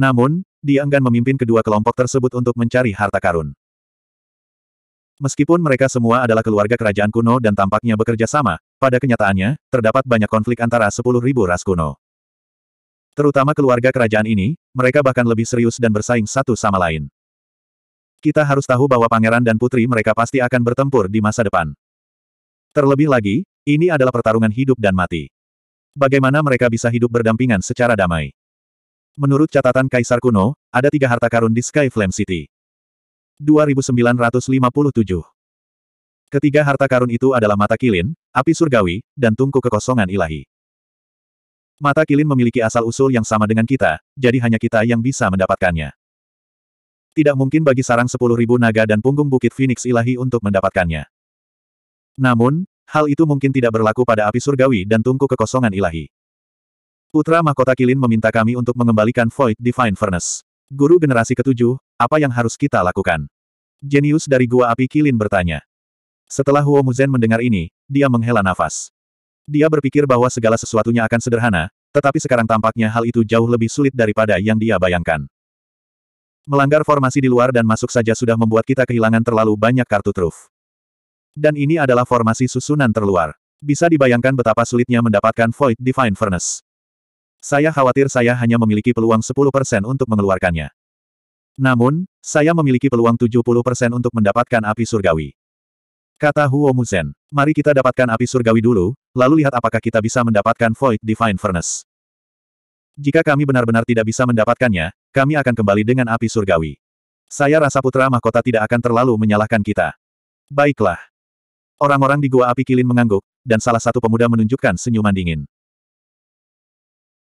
Namun, dia enggan memimpin kedua kelompok tersebut untuk mencari harta karun. Meskipun mereka semua adalah keluarga kerajaan kuno dan tampaknya bekerja sama, pada kenyataannya, terdapat banyak konflik antara 10.000 ras kuno. Terutama keluarga kerajaan ini, mereka bahkan lebih serius dan bersaing satu sama lain. Kita harus tahu bahwa pangeran dan putri mereka pasti akan bertempur di masa depan. Terlebih lagi, ini adalah pertarungan hidup dan mati. Bagaimana mereka bisa hidup berdampingan secara damai? Menurut catatan Kaisar kuno, ada tiga harta karun di Sky Flame City. 2957. Ketiga harta karun itu adalah mata kilin, api surgawi, dan tungku kekosongan ilahi. Mata kilin memiliki asal-usul yang sama dengan kita, jadi hanya kita yang bisa mendapatkannya. Tidak mungkin bagi sarang 10.000 naga dan punggung bukit Phoenix ilahi untuk mendapatkannya. Namun, hal itu mungkin tidak berlaku pada api surgawi dan tungku kekosongan ilahi. Putra Mahkota Kilin meminta kami untuk mengembalikan Void Divine Furnace. Guru generasi ketujuh, apa yang harus kita lakukan? Jenius dari Gua Api Kilin bertanya. Setelah Huo Muzen mendengar ini, dia menghela nafas. Dia berpikir bahwa segala sesuatunya akan sederhana, tetapi sekarang tampaknya hal itu jauh lebih sulit daripada yang dia bayangkan. Melanggar formasi di luar dan masuk saja sudah membuat kita kehilangan terlalu banyak kartu truf. Dan ini adalah formasi susunan terluar. Bisa dibayangkan betapa sulitnya mendapatkan Void Divine Furnace. Saya khawatir saya hanya memiliki peluang 10% untuk mengeluarkannya. Namun, saya memiliki peluang 70% untuk mendapatkan api surgawi. Kata Huo Muzhen. Mari kita dapatkan api surgawi dulu, lalu lihat apakah kita bisa mendapatkan Void Divine Furnace. Jika kami benar-benar tidak bisa mendapatkannya, kami akan kembali dengan api surgawi. Saya rasa putra mahkota tidak akan terlalu menyalahkan kita. Baiklah. Orang-orang di gua api kilin mengangguk, dan salah satu pemuda menunjukkan senyuman dingin.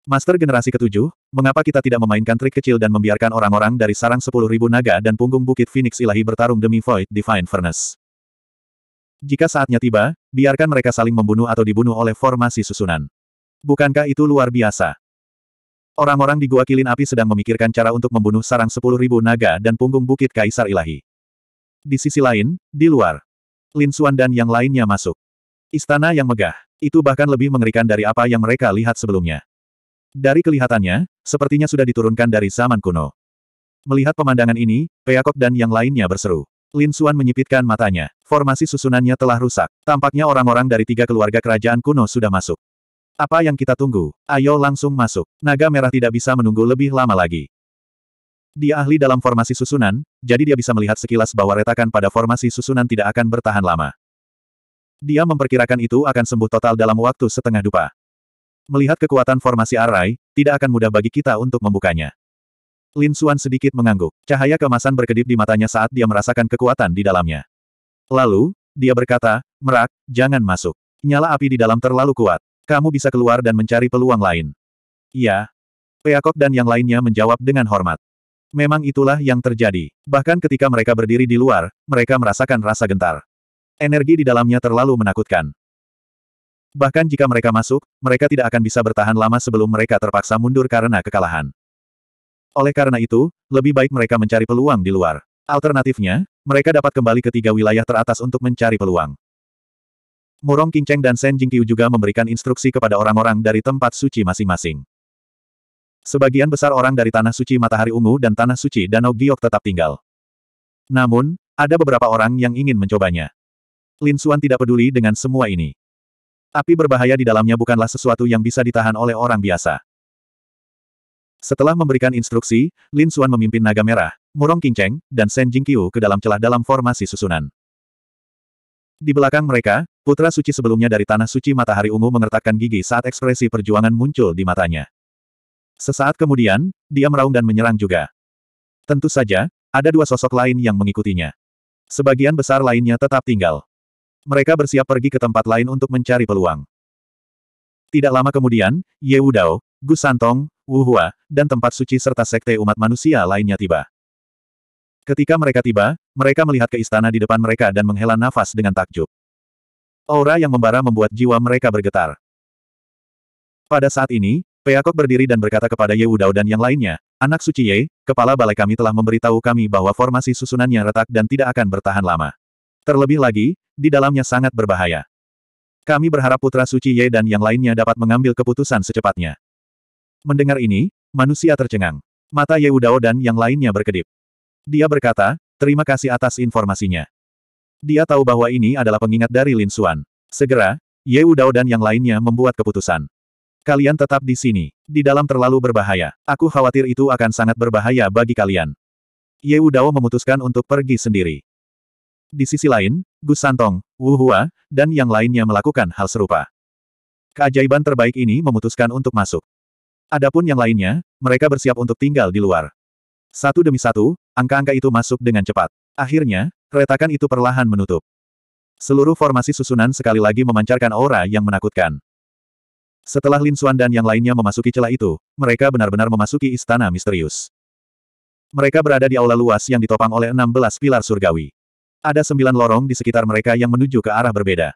Master generasi ketujuh, mengapa kita tidak memainkan trik kecil dan membiarkan orang-orang dari sarang sepuluh ribu naga dan punggung bukit Phoenix ilahi bertarung demi Void Divine Furnace? Jika saatnya tiba, biarkan mereka saling membunuh atau dibunuh oleh formasi susunan. Bukankah itu luar biasa? Orang-orang di Gua Kilin Api sedang memikirkan cara untuk membunuh sarang sepuluh ribu naga dan punggung bukit Kaisar Ilahi. Di sisi lain, di luar, Lin Xuan dan yang lainnya masuk. Istana yang megah, itu bahkan lebih mengerikan dari apa yang mereka lihat sebelumnya. Dari kelihatannya, sepertinya sudah diturunkan dari zaman kuno. Melihat pemandangan ini, Peakok dan yang lainnya berseru. Lin Xuan menyipitkan matanya. Formasi susunannya telah rusak. Tampaknya orang-orang dari tiga keluarga kerajaan kuno sudah masuk. Apa yang kita tunggu? Ayo langsung masuk. Naga Merah tidak bisa menunggu lebih lama lagi. Dia ahli dalam formasi susunan, jadi dia bisa melihat sekilas bahwa retakan pada formasi susunan tidak akan bertahan lama. Dia memperkirakan itu akan sembuh total dalam waktu setengah dupa. Melihat kekuatan formasi Arai, tidak akan mudah bagi kita untuk membukanya. Lin Xuan sedikit mengangguk. Cahaya kemasan berkedip di matanya saat dia merasakan kekuatan di dalamnya. Lalu, dia berkata, Merak, jangan masuk. Nyala api di dalam terlalu kuat. Kamu bisa keluar dan mencari peluang lain. Iya. Peakok dan yang lainnya menjawab dengan hormat. Memang itulah yang terjadi. Bahkan ketika mereka berdiri di luar, mereka merasakan rasa gentar. Energi di dalamnya terlalu menakutkan. Bahkan jika mereka masuk, mereka tidak akan bisa bertahan lama sebelum mereka terpaksa mundur karena kekalahan. Oleh karena itu, lebih baik mereka mencari peluang di luar. Alternatifnya, mereka dapat kembali ke tiga wilayah teratas untuk mencari peluang. Murong Kinceng dan Sen Jingqiu juga memberikan instruksi kepada orang-orang dari tempat suci masing-masing. Sebagian besar orang dari Tanah Suci Matahari Ungu dan Tanah Suci Danau Giok tetap tinggal. Namun, ada beberapa orang yang ingin mencobanya. Lin Suan tidak peduli dengan semua ini. Api berbahaya di dalamnya bukanlah sesuatu yang bisa ditahan oleh orang biasa. Setelah memberikan instruksi, Lin Xuan memimpin naga merah, Murong Qingcheng, dan Shen Jingqiu ke dalam celah dalam formasi susunan. Di belakang mereka, putra suci sebelumnya dari Tanah Suci Matahari Ungu mengertakkan gigi saat ekspresi perjuangan muncul di matanya. Sesaat kemudian, dia meraung dan menyerang juga. Tentu saja, ada dua sosok lain yang mengikutinya. Sebagian besar lainnya tetap tinggal. Mereka bersiap pergi ke tempat lain untuk mencari peluang. Tidak lama kemudian, Ye Wudao, Gu Santong, Wu Hua, dan tempat suci serta sekte umat manusia lainnya tiba. Ketika mereka tiba, mereka melihat ke istana di depan mereka dan menghela nafas dengan takjub. Aura yang membara membuat jiwa mereka bergetar. Pada saat ini, Peakok berdiri dan berkata kepada Ye Wudao dan yang lainnya, Anak suci Ye, kepala balai kami telah memberitahu kami bahwa formasi susunannya retak dan tidak akan bertahan lama. Terlebih lagi, di dalamnya sangat berbahaya. Kami berharap Putra Suci Ye dan yang lainnya dapat mengambil keputusan secepatnya. Mendengar ini, manusia tercengang. Mata Ye Udao dan yang lainnya berkedip. Dia berkata, terima kasih atas informasinya. Dia tahu bahwa ini adalah pengingat dari Lin Suan. Segera, Ye Udao dan yang lainnya membuat keputusan. Kalian tetap di sini. Di dalam terlalu berbahaya. Aku khawatir itu akan sangat berbahaya bagi kalian. Ye Udao memutuskan untuk pergi sendiri. Di sisi lain, Gus Santong, Wu Hua, dan yang lainnya melakukan hal serupa. Keajaiban terbaik ini memutuskan untuk masuk. Adapun yang lainnya, mereka bersiap untuk tinggal di luar. Satu demi satu, angka-angka itu masuk dengan cepat. Akhirnya, retakan itu perlahan menutup. Seluruh formasi susunan sekali lagi memancarkan aura yang menakutkan. Setelah Lin Xuan dan yang lainnya memasuki celah itu, mereka benar-benar memasuki istana misterius. Mereka berada di aula luas yang ditopang oleh 16 pilar surgawi. Ada sembilan lorong di sekitar mereka yang menuju ke arah berbeda.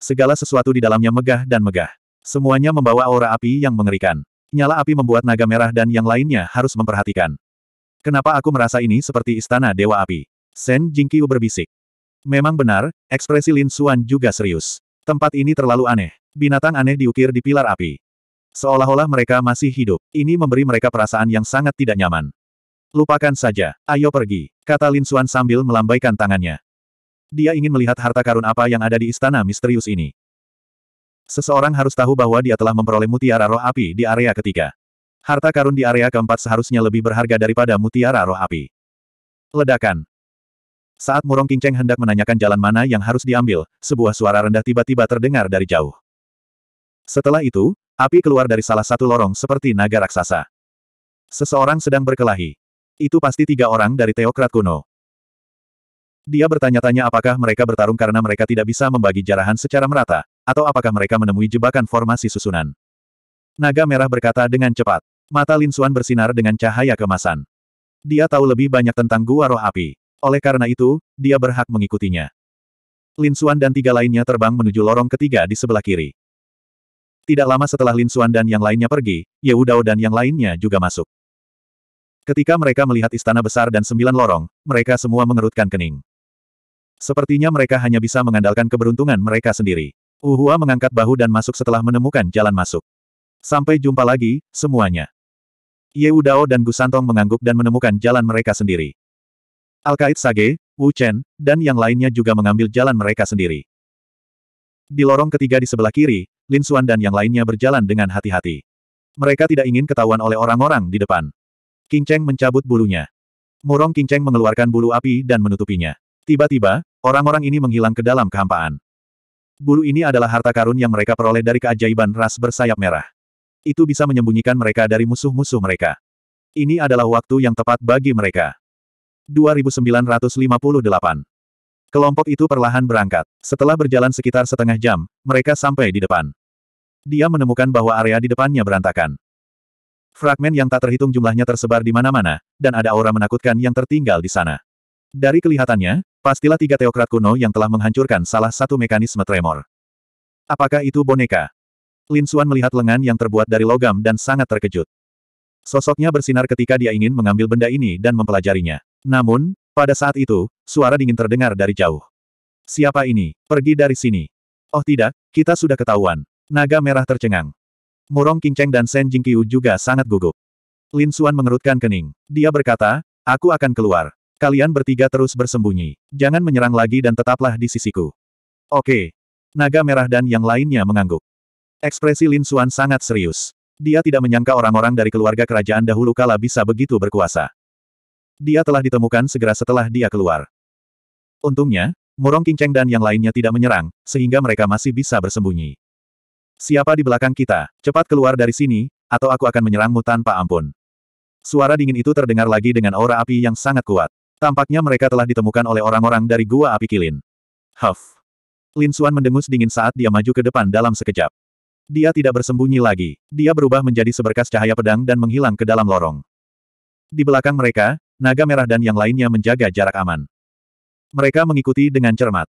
Segala sesuatu di dalamnya megah dan megah. Semuanya membawa aura api yang mengerikan. Nyala api membuat naga merah dan yang lainnya harus memperhatikan. Kenapa aku merasa ini seperti istana Dewa Api? Shen Jingqiu berbisik. Memang benar, ekspresi Lin Xuan juga serius. Tempat ini terlalu aneh. Binatang aneh diukir di pilar api. Seolah-olah mereka masih hidup. Ini memberi mereka perasaan yang sangat tidak nyaman. Lupakan saja, ayo pergi, kata Lin Suan sambil melambaikan tangannya. Dia ingin melihat harta karun apa yang ada di istana misterius ini. Seseorang harus tahu bahwa dia telah memperoleh mutiara roh api di area ketiga. Harta karun di area keempat seharusnya lebih berharga daripada mutiara roh api. Ledakan. Saat Murong Kinceng hendak menanyakan jalan mana yang harus diambil, sebuah suara rendah tiba-tiba terdengar dari jauh. Setelah itu, api keluar dari salah satu lorong seperti naga raksasa. Seseorang sedang berkelahi. Itu pasti tiga orang dari teokrat kuno. Dia bertanya-tanya apakah mereka bertarung karena mereka tidak bisa membagi jarahan secara merata, atau apakah mereka menemui jebakan formasi susunan. Naga merah berkata dengan cepat. Mata Lin Xuan bersinar dengan cahaya kemasan. Dia tahu lebih banyak tentang gua roh api. Oleh karena itu, dia berhak mengikutinya. Lin Xuan dan tiga lainnya terbang menuju lorong ketiga di sebelah kiri. Tidak lama setelah Lin Xuan dan yang lainnya pergi, Ye Udao dan yang lainnya juga masuk. Ketika mereka melihat istana besar dan sembilan lorong, mereka semua mengerutkan kening. Sepertinya mereka hanya bisa mengandalkan keberuntungan mereka sendiri. Uhua mengangkat bahu dan masuk setelah menemukan jalan masuk. Sampai jumpa lagi, semuanya. Ye Udao dan Gusantong mengangguk dan menemukan jalan mereka sendiri. Alkait Sage, Wu Chen, dan yang lainnya juga mengambil jalan mereka sendiri. Di lorong ketiga di sebelah kiri, Lin Xuan dan yang lainnya berjalan dengan hati-hati. Mereka tidak ingin ketahuan oleh orang-orang di depan. King Cheng mencabut bulunya. Murong King Cheng mengeluarkan bulu api dan menutupinya. Tiba-tiba, orang-orang ini menghilang ke dalam kehampaan. Bulu ini adalah harta karun yang mereka peroleh dari keajaiban ras bersayap merah. Itu bisa menyembunyikan mereka dari musuh-musuh mereka. Ini adalah waktu yang tepat bagi mereka. 2958 Kelompok itu perlahan berangkat. Setelah berjalan sekitar setengah jam, mereka sampai di depan. Dia menemukan bahwa area di depannya berantakan. Fragmen yang tak terhitung jumlahnya tersebar di mana-mana, dan ada aura menakutkan yang tertinggal di sana. Dari kelihatannya, pastilah tiga teokrat kuno yang telah menghancurkan salah satu mekanisme tremor. Apakah itu boneka? Lin Xuan melihat lengan yang terbuat dari logam dan sangat terkejut. Sosoknya bersinar ketika dia ingin mengambil benda ini dan mempelajarinya. Namun, pada saat itu, suara dingin terdengar dari jauh. Siapa ini? Pergi dari sini. Oh tidak, kita sudah ketahuan. Naga merah tercengang. Murong Qingcheng dan Shen Jingqiu juga sangat gugup. Lin Xuan mengerutkan kening. Dia berkata, aku akan keluar. Kalian bertiga terus bersembunyi. Jangan menyerang lagi dan tetaplah di sisiku. Oke. Naga merah dan yang lainnya mengangguk. Ekspresi Lin Xuan sangat serius. Dia tidak menyangka orang-orang dari keluarga kerajaan dahulu kala bisa begitu berkuasa. Dia telah ditemukan segera setelah dia keluar. Untungnya, Murong Qingcheng dan yang lainnya tidak menyerang, sehingga mereka masih bisa bersembunyi. Siapa di belakang kita? Cepat keluar dari sini, atau aku akan menyerangmu tanpa ampun. Suara dingin itu terdengar lagi dengan aura api yang sangat kuat. Tampaknya mereka telah ditemukan oleh orang-orang dari gua api kilin. Huff. Lin Suan mendengus dingin saat dia maju ke depan dalam sekejap. Dia tidak bersembunyi lagi. Dia berubah menjadi seberkas cahaya pedang dan menghilang ke dalam lorong. Di belakang mereka, naga merah dan yang lainnya menjaga jarak aman. Mereka mengikuti dengan cermat.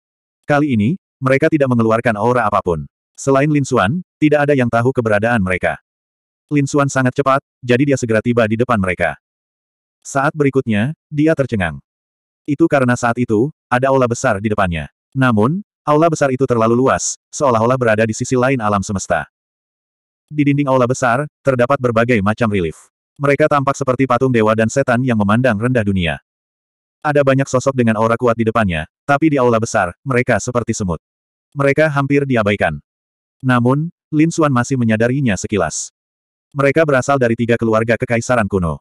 Kali ini, mereka tidak mengeluarkan aura apapun. Selain Lin Xuan, tidak ada yang tahu keberadaan mereka. Lin Xuan sangat cepat, jadi dia segera tiba di depan mereka. Saat berikutnya, dia tercengang. Itu karena saat itu, ada aula besar di depannya. Namun, aula besar itu terlalu luas, seolah-olah berada di sisi lain alam semesta. Di dinding aula besar, terdapat berbagai macam relief. Mereka tampak seperti patung dewa dan setan yang memandang rendah dunia. Ada banyak sosok dengan aura kuat di depannya, tapi di aula besar, mereka seperti semut. Mereka hampir diabaikan. Namun, Lin Xuan masih menyadarinya sekilas. Mereka berasal dari tiga keluarga kekaisaran kuno.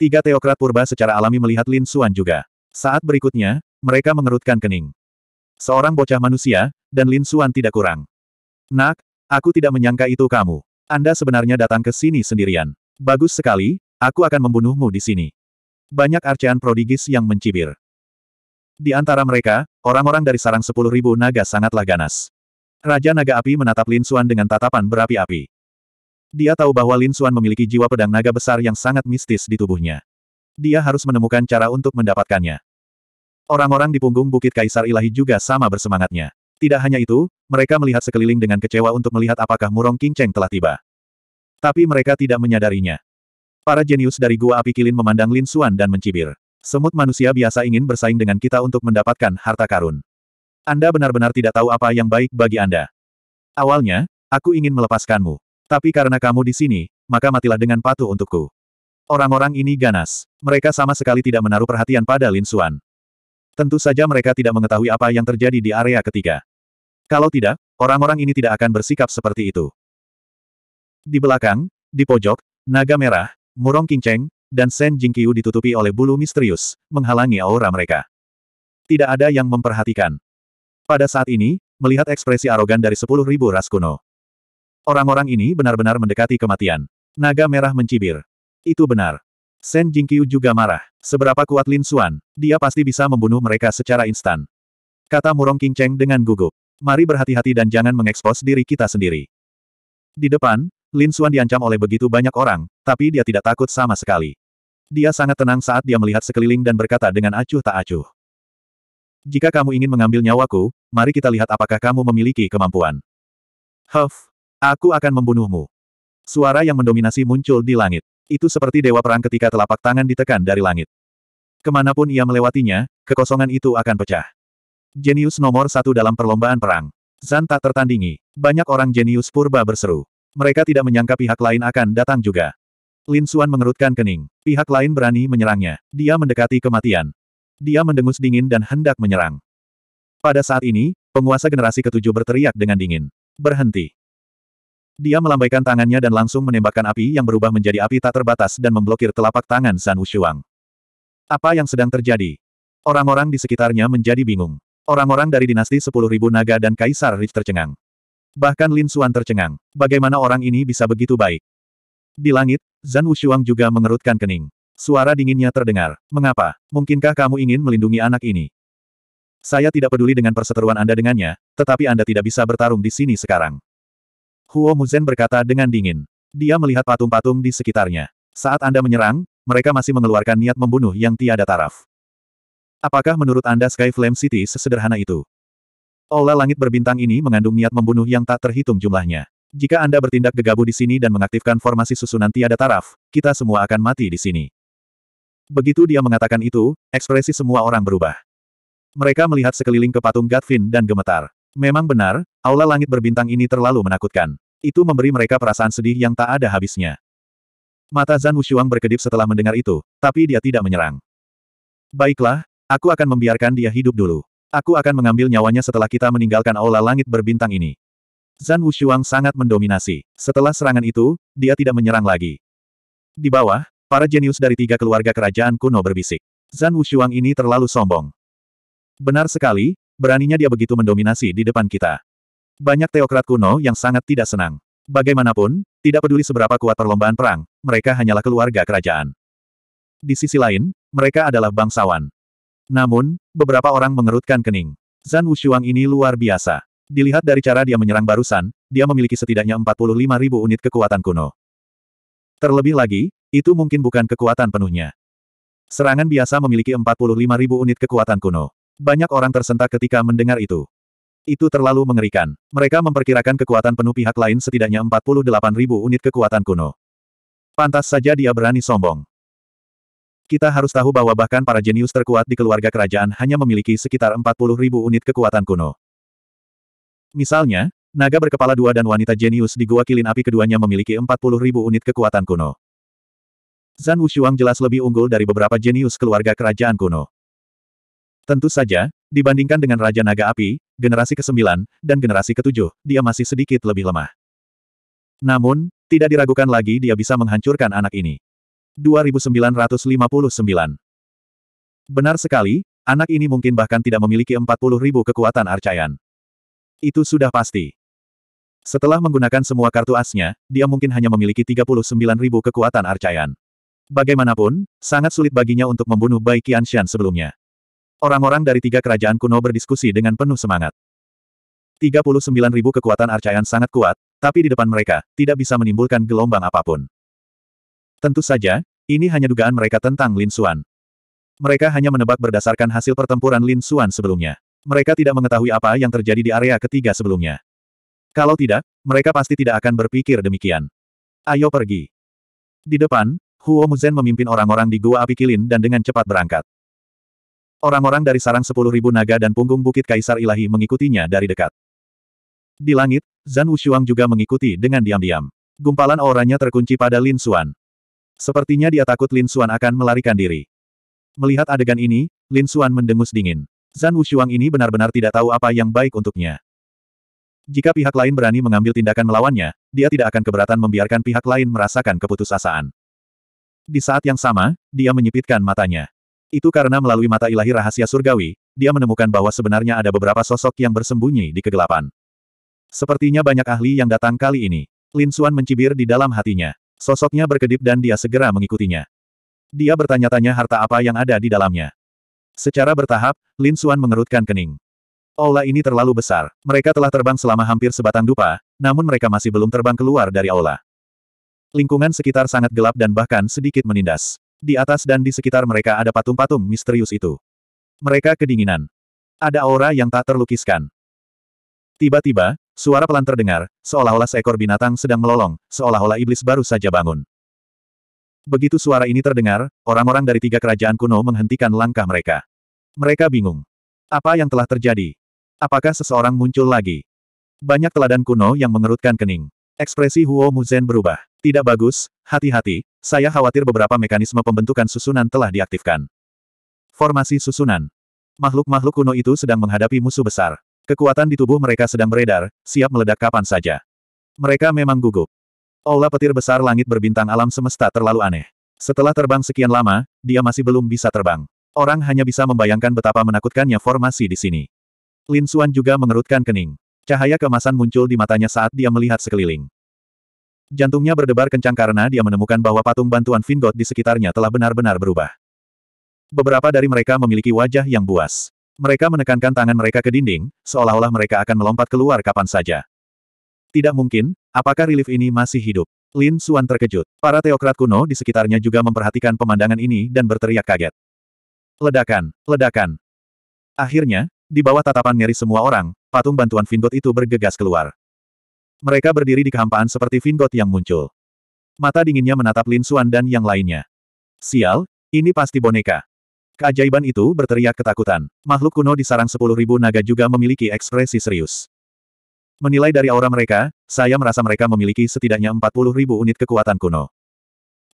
Tiga teokrat purba secara alami melihat Lin Xuan juga. Saat berikutnya, mereka mengerutkan kening. Seorang bocah manusia, dan Lin Xuan tidak kurang. Nak, aku tidak menyangka itu kamu. Anda sebenarnya datang ke sini sendirian. Bagus sekali, aku akan membunuhmu di sini. Banyak arcean prodigis yang mencibir. Di antara mereka, orang-orang dari sarang sepuluh ribu naga sangatlah ganas. Raja Naga Api menatap Lin Xuan dengan tatapan berapi-api. Dia tahu bahwa Lin Xuan memiliki jiwa pedang naga besar yang sangat mistis di tubuhnya. Dia harus menemukan cara untuk mendapatkannya. Orang-orang di punggung Bukit Kaisar Ilahi juga sama bersemangatnya. Tidak hanya itu, mereka melihat sekeliling dengan kecewa untuk melihat apakah Murong King Cheng telah tiba. Tapi mereka tidak menyadarinya. Para jenius dari Gua Api Kilin memandang Lin Xuan dan mencibir. Semut manusia biasa ingin bersaing dengan kita untuk mendapatkan harta karun. Anda benar-benar tidak tahu apa yang baik bagi Anda. Awalnya, aku ingin melepaskanmu. Tapi karena kamu di sini, maka matilah dengan patuh untukku. Orang-orang ini ganas. Mereka sama sekali tidak menaruh perhatian pada Lin Xuan. Tentu saja mereka tidak mengetahui apa yang terjadi di area ketiga. Kalau tidak, orang-orang ini tidak akan bersikap seperti itu. Di belakang, di pojok, naga merah, murong kinceng, dan Sen Jingqiu ditutupi oleh bulu misterius, menghalangi aura mereka. Tidak ada yang memperhatikan. Pada saat ini, melihat ekspresi arogan dari sepuluh ribu ras kuno. Orang-orang ini benar-benar mendekati kematian. Naga merah mencibir. Itu benar. Shen Jingqiu juga marah. Seberapa kuat Lin Xuan, dia pasti bisa membunuh mereka secara instan. Kata Murong King Cheng dengan gugup. Mari berhati-hati dan jangan mengekspos diri kita sendiri. Di depan, Lin Xuan diancam oleh begitu banyak orang, tapi dia tidak takut sama sekali. Dia sangat tenang saat dia melihat sekeliling dan berkata dengan acuh tak acuh. Jika kamu ingin mengambil nyawaku, mari kita lihat apakah kamu memiliki kemampuan. Huff! Aku akan membunuhmu. Suara yang mendominasi muncul di langit. Itu seperti dewa perang ketika telapak tangan ditekan dari langit. Kemanapun ia melewatinya, kekosongan itu akan pecah. Jenius nomor satu dalam perlombaan perang. Zan tak tertandingi. Banyak orang jenius purba berseru. Mereka tidak menyangka pihak lain akan datang juga. Lin Suan mengerutkan kening. Pihak lain berani menyerangnya. Dia mendekati kematian dia mendengus dingin dan hendak menyerang. Pada saat ini, penguasa generasi ketujuh berteriak dengan dingin. Berhenti. Dia melambaikan tangannya dan langsung menembakkan api yang berubah menjadi api tak terbatas dan memblokir telapak tangan San Wushuang. Apa yang sedang terjadi? Orang-orang di sekitarnya menjadi bingung. Orang-orang dari dinasti sepuluh ribu naga dan Kaisar Rich tercengang. Bahkan Lin Xuan tercengang. Bagaimana orang ini bisa begitu baik? Di langit, Zan Wushuang juga mengerutkan kening. Suara dinginnya terdengar. Mengapa? Mungkinkah kamu ingin melindungi anak ini? Saya tidak peduli dengan perseteruan Anda dengannya, tetapi Anda tidak bisa bertarung di sini sekarang. Huo Muzen berkata dengan dingin. Dia melihat patung-patung di sekitarnya. Saat Anda menyerang, mereka masih mengeluarkan niat membunuh yang tiada taraf. Apakah menurut Anda Sky Flame City sesederhana itu? Olah langit berbintang ini mengandung niat membunuh yang tak terhitung jumlahnya. Jika Anda bertindak gegabah di sini dan mengaktifkan formasi susunan tiada taraf, kita semua akan mati di sini. Begitu dia mengatakan itu, ekspresi semua orang berubah. Mereka melihat sekeliling ke patung Gatvin dan gemetar. Memang benar, aula langit berbintang ini terlalu menakutkan. Itu memberi mereka perasaan sedih yang tak ada habisnya. Mata Zan Wushuang berkedip setelah mendengar itu, tapi dia tidak menyerang. Baiklah, aku akan membiarkan dia hidup dulu. Aku akan mengambil nyawanya setelah kita meninggalkan aula langit berbintang ini. Zan Wushuang sangat mendominasi. Setelah serangan itu, dia tidak menyerang lagi. Di bawah, Para jenius dari tiga keluarga kerajaan kuno berbisik. Zan Wushuang ini terlalu sombong. Benar sekali, beraninya dia begitu mendominasi di depan kita. Banyak teokrat kuno yang sangat tidak senang. Bagaimanapun, tidak peduli seberapa kuat perlombaan perang, mereka hanyalah keluarga kerajaan. Di sisi lain, mereka adalah bangsawan. Namun, beberapa orang mengerutkan kening. Zan Wushuang ini luar biasa. Dilihat dari cara dia menyerang barusan, dia memiliki setidaknya 45 ribu unit kekuatan kuno. Terlebih lagi, itu mungkin bukan kekuatan penuhnya. Serangan biasa memiliki ribu unit kekuatan kuno. Banyak orang tersentak ketika mendengar itu. Itu terlalu mengerikan. Mereka memperkirakan kekuatan penuh pihak lain setidaknya ribu unit kekuatan kuno. Pantas saja dia berani sombong. Kita harus tahu bahwa bahkan para jenius terkuat di keluarga kerajaan hanya memiliki sekitar ribu unit kekuatan kuno. Misalnya, naga berkepala dua dan wanita jenius di Gua Kilin Api keduanya memiliki ribu unit kekuatan kuno. Zan Wushuang jelas lebih unggul dari beberapa jenius keluarga kerajaan kuno. Tentu saja, dibandingkan dengan Raja Naga Api, generasi ke-9, dan generasi ke-7, dia masih sedikit lebih lemah. Namun, tidak diragukan lagi dia bisa menghancurkan anak ini. 2959 Benar sekali, anak ini mungkin bahkan tidak memiliki 40 ribu kekuatan arcayan. Itu sudah pasti. Setelah menggunakan semua kartu asnya, dia mungkin hanya memiliki 39 ribu kekuatan arcayan. Bagaimanapun, sangat sulit baginya untuk membunuh Bai Qianxian sebelumnya. Orang-orang dari tiga kerajaan kuno berdiskusi dengan penuh semangat. ribu kekuatan arcaian sangat kuat, tapi di depan mereka, tidak bisa menimbulkan gelombang apapun. Tentu saja, ini hanya dugaan mereka tentang Lin Xuan. Mereka hanya menebak berdasarkan hasil pertempuran Lin Xuan sebelumnya. Mereka tidak mengetahui apa yang terjadi di area ketiga sebelumnya. Kalau tidak, mereka pasti tidak akan berpikir demikian. Ayo pergi. Di depan, Huo Muzhen memimpin orang-orang di Gua Api Kilin dan dengan cepat berangkat. Orang-orang dari sarang sepuluh ribu naga dan punggung Bukit Kaisar Ilahi mengikutinya dari dekat. Di langit, Zan Wushuang juga mengikuti dengan diam-diam. Gumpalan auranya terkunci pada Lin Xuan. Sepertinya dia takut Lin Xuan akan melarikan diri. Melihat adegan ini, Lin Xuan mendengus dingin. Zan Wushuang ini benar-benar tidak tahu apa yang baik untuknya. Jika pihak lain berani mengambil tindakan melawannya, dia tidak akan keberatan membiarkan pihak lain merasakan keputusasaan. Di saat yang sama, dia menyipitkan matanya. Itu karena melalui mata ilahi rahasia surgawi, dia menemukan bahwa sebenarnya ada beberapa sosok yang bersembunyi di kegelapan. Sepertinya banyak ahli yang datang kali ini. Lin Suan mencibir di dalam hatinya. Sosoknya berkedip dan dia segera mengikutinya. Dia bertanya-tanya harta apa yang ada di dalamnya. Secara bertahap, Lin Suan mengerutkan kening. Aula ini terlalu besar. Mereka telah terbang selama hampir sebatang dupa, namun mereka masih belum terbang keluar dari aula. Lingkungan sekitar sangat gelap dan bahkan sedikit menindas. Di atas dan di sekitar mereka ada patung-patung misterius itu. Mereka kedinginan. Ada aura yang tak terlukiskan. Tiba-tiba, suara pelan terdengar, seolah-olah seekor binatang sedang melolong, seolah-olah iblis baru saja bangun. Begitu suara ini terdengar, orang-orang dari tiga kerajaan kuno menghentikan langkah mereka. Mereka bingung. Apa yang telah terjadi? Apakah seseorang muncul lagi? Banyak teladan kuno yang mengerutkan kening. Ekspresi Huo Muzen berubah. Tidak bagus, hati-hati, saya khawatir beberapa mekanisme pembentukan susunan telah diaktifkan. Formasi susunan. Makhluk-makhluk kuno itu sedang menghadapi musuh besar. Kekuatan di tubuh mereka sedang beredar, siap meledak kapan saja. Mereka memang gugup. Aula petir besar langit berbintang alam semesta terlalu aneh. Setelah terbang sekian lama, dia masih belum bisa terbang. Orang hanya bisa membayangkan betapa menakutkannya formasi di sini. Lin Xuan juga mengerutkan kening. Cahaya kemasan muncul di matanya saat dia melihat sekeliling. Jantungnya berdebar kencang karena dia menemukan bahwa patung bantuan Vingot di sekitarnya telah benar-benar berubah. Beberapa dari mereka memiliki wajah yang buas. Mereka menekankan tangan mereka ke dinding, seolah-olah mereka akan melompat keluar kapan saja. Tidak mungkin, apakah relief ini masih hidup? Lin Suan terkejut. Para teokrat kuno di sekitarnya juga memperhatikan pemandangan ini dan berteriak kaget. Ledakan, ledakan. Akhirnya, di bawah tatapan ngeri semua orang, patung bantuan Vingot itu bergegas keluar. Mereka berdiri di kehampaan seperti Vingot yang muncul. Mata dinginnya menatap Lin Xuan dan yang lainnya. Sial, ini pasti boneka. Keajaiban itu berteriak ketakutan. Makhluk kuno di sarang sepuluh ribu naga juga memiliki ekspresi serius. Menilai dari aura mereka, saya merasa mereka memiliki setidaknya empat puluh ribu unit kekuatan kuno.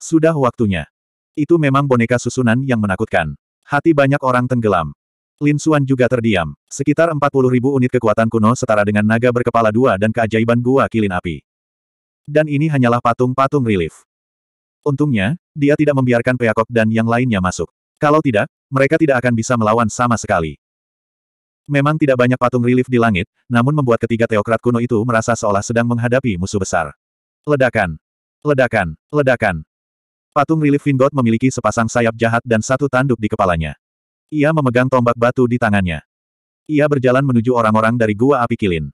Sudah waktunya. Itu memang boneka susunan yang menakutkan. Hati banyak orang tenggelam. Lin Xuan juga terdiam. Sekitar 40 ribu unit kekuatan kuno setara dengan naga berkepala dua dan keajaiban gua kilin api. Dan ini hanyalah patung-patung relief. Untungnya, dia tidak membiarkan Peakok dan yang lainnya masuk. Kalau tidak, mereka tidak akan bisa melawan sama sekali. Memang tidak banyak patung relief di langit, namun membuat ketiga teokrat kuno itu merasa seolah sedang menghadapi musuh besar. Ledakan! Ledakan! Ledakan! Patung relief Vingot memiliki sepasang sayap jahat dan satu tanduk di kepalanya. Ia memegang tombak batu di tangannya. Ia berjalan menuju orang-orang dari Gua Api Kilin.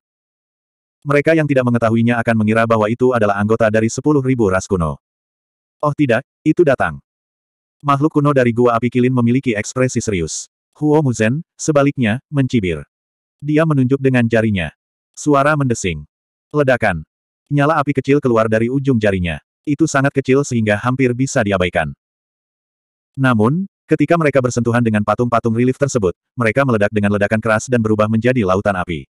Mereka yang tidak mengetahuinya akan mengira bahwa itu adalah anggota dari sepuluh ribu ras kuno. Oh tidak, itu datang. Makhluk kuno dari Gua Api Kilin memiliki ekspresi serius. Huo Muzen, sebaliknya, mencibir. Dia menunjuk dengan jarinya. Suara mendesing. Ledakan. Nyala api kecil keluar dari ujung jarinya. Itu sangat kecil sehingga hampir bisa diabaikan. Namun, Ketika mereka bersentuhan dengan patung-patung relief tersebut, mereka meledak dengan ledakan keras dan berubah menjadi lautan api.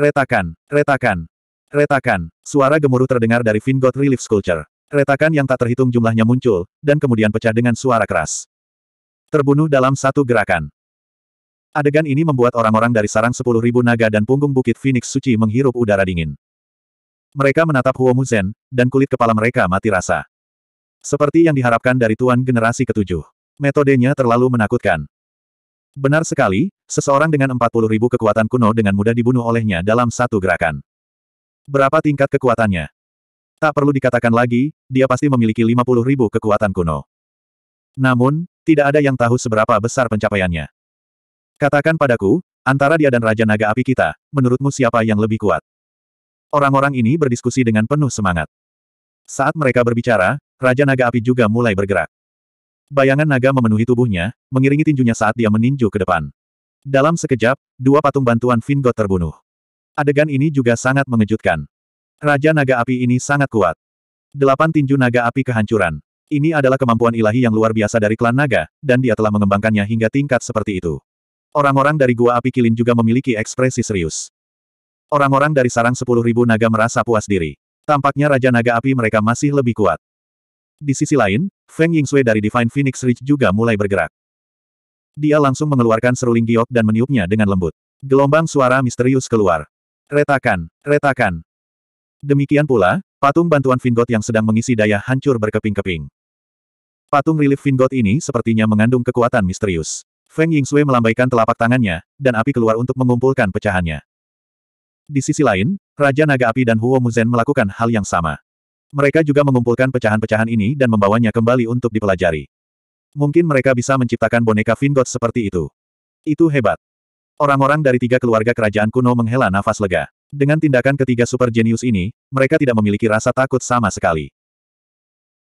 Retakan, retakan, retakan, suara gemuruh terdengar dari Vingot Relief Sculpture. Retakan yang tak terhitung jumlahnya muncul, dan kemudian pecah dengan suara keras. Terbunuh dalam satu gerakan. Adegan ini membuat orang-orang dari sarang sepuluh ribu naga dan punggung bukit Phoenix Suci menghirup udara dingin. Mereka menatap Huo Muzen, dan kulit kepala mereka mati rasa. Seperti yang diharapkan dari tuan generasi ketujuh metodenya terlalu menakutkan. Benar sekali, seseorang dengan 40.000 kekuatan kuno dengan mudah dibunuh olehnya dalam satu gerakan. Berapa tingkat kekuatannya? Tak perlu dikatakan lagi, dia pasti memiliki 50.000 ribu kekuatan kuno. Namun, tidak ada yang tahu seberapa besar pencapaiannya. Katakan padaku, antara dia dan Raja Naga Api kita, menurutmu siapa yang lebih kuat? Orang-orang ini berdiskusi dengan penuh semangat. Saat mereka berbicara, Raja Naga Api juga mulai bergerak. Bayangan naga memenuhi tubuhnya, mengiringi tinjunya saat dia meninju ke depan. Dalam sekejap, dua patung bantuan Vingot terbunuh. Adegan ini juga sangat mengejutkan. Raja naga api ini sangat kuat. Delapan tinju naga api kehancuran. Ini adalah kemampuan ilahi yang luar biasa dari klan naga, dan dia telah mengembangkannya hingga tingkat seperti itu. Orang-orang dari Gua Api Kilin juga memiliki ekspresi serius. Orang-orang dari sarang sepuluh ribu naga merasa puas diri. Tampaknya Raja Naga Api mereka masih lebih kuat. Di sisi lain, Feng Yingsui dari Divine Phoenix Ridge juga mulai bergerak. Dia langsung mengeluarkan seruling giok dan meniupnya dengan lembut. Gelombang suara misterius keluar. Retakan, retakan. Demikian pula, patung bantuan Vingot yang sedang mengisi daya hancur berkeping-keping. Patung relief Vingot ini sepertinya mengandung kekuatan misterius. Feng Yingsui melambaikan telapak tangannya, dan api keluar untuk mengumpulkan pecahannya. Di sisi lain, Raja Naga Api dan Huo Muzen melakukan hal yang sama. Mereka juga mengumpulkan pecahan-pecahan ini dan membawanya kembali untuk dipelajari. Mungkin mereka bisa menciptakan boneka Vingot seperti itu. Itu hebat. Orang-orang dari tiga keluarga kerajaan kuno menghela nafas lega. Dengan tindakan ketiga super jenius ini, mereka tidak memiliki rasa takut sama sekali.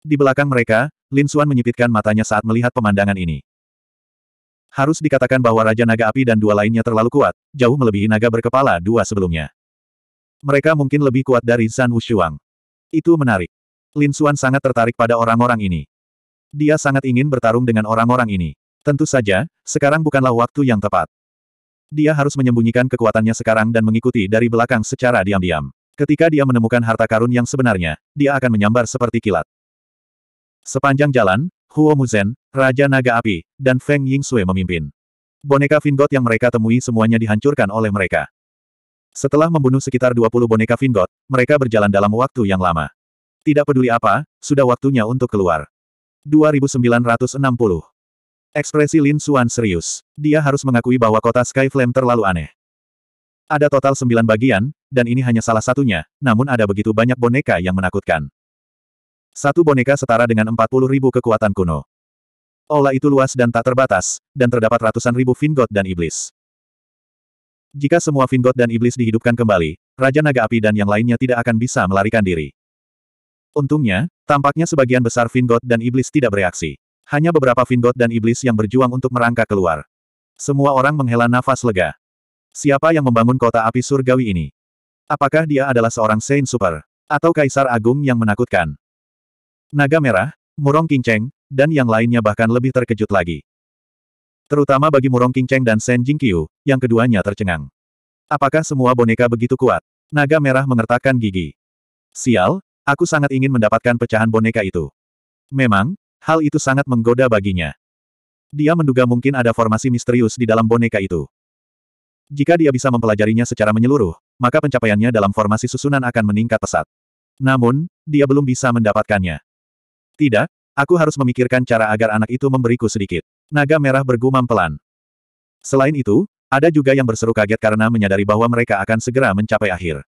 Di belakang mereka, Lin Xuan menyipitkan matanya saat melihat pemandangan ini. Harus dikatakan bahwa Raja Naga Api dan dua lainnya terlalu kuat, jauh melebihi naga berkepala dua sebelumnya. Mereka mungkin lebih kuat dari San Wushuang. Itu menarik. Lin Suan sangat tertarik pada orang-orang ini. Dia sangat ingin bertarung dengan orang-orang ini. Tentu saja, sekarang bukanlah waktu yang tepat. Dia harus menyembunyikan kekuatannya sekarang dan mengikuti dari belakang secara diam-diam. Ketika dia menemukan harta karun yang sebenarnya, dia akan menyambar seperti kilat. Sepanjang jalan, Huo Muzen, Raja Naga Api, dan Feng Ying Sui memimpin. Boneka Vingot yang mereka temui semuanya dihancurkan oleh mereka. Setelah membunuh sekitar 20 boneka Vingot, mereka berjalan dalam waktu yang lama. Tidak peduli apa, sudah waktunya untuk keluar. 2960. Ekspresi Lin Xuan serius. Dia harus mengakui bahwa kota Skyflame terlalu aneh. Ada total 9 bagian, dan ini hanya salah satunya, namun ada begitu banyak boneka yang menakutkan. Satu boneka setara dengan 40 ribu kekuatan kuno. Ola itu luas dan tak terbatas, dan terdapat ratusan ribu Vingot dan Iblis. Jika semua Vingot dan Iblis dihidupkan kembali, Raja Naga Api dan yang lainnya tidak akan bisa melarikan diri. Untungnya, tampaknya sebagian besar Vingot dan Iblis tidak bereaksi. Hanya beberapa Vingot dan Iblis yang berjuang untuk merangkak keluar. Semua orang menghela nafas lega. Siapa yang membangun kota api surgawi ini? Apakah dia adalah seorang Saint Super? Atau Kaisar Agung yang menakutkan? Naga Merah, Murong Kinceng, dan yang lainnya bahkan lebih terkejut lagi. Terutama bagi Murong Qingcheng dan Shen Jingqiu, yang keduanya tercengang. Apakah semua boneka begitu kuat? Naga merah mengertakkan gigi. Sial, aku sangat ingin mendapatkan pecahan boneka itu. Memang, hal itu sangat menggoda baginya. Dia menduga mungkin ada formasi misterius di dalam boneka itu. Jika dia bisa mempelajarinya secara menyeluruh, maka pencapaiannya dalam formasi susunan akan meningkat pesat. Namun, dia belum bisa mendapatkannya. Tidak, aku harus memikirkan cara agar anak itu memberiku sedikit. Naga merah bergumam pelan. Selain itu, ada juga yang berseru kaget karena menyadari bahwa mereka akan segera mencapai akhir.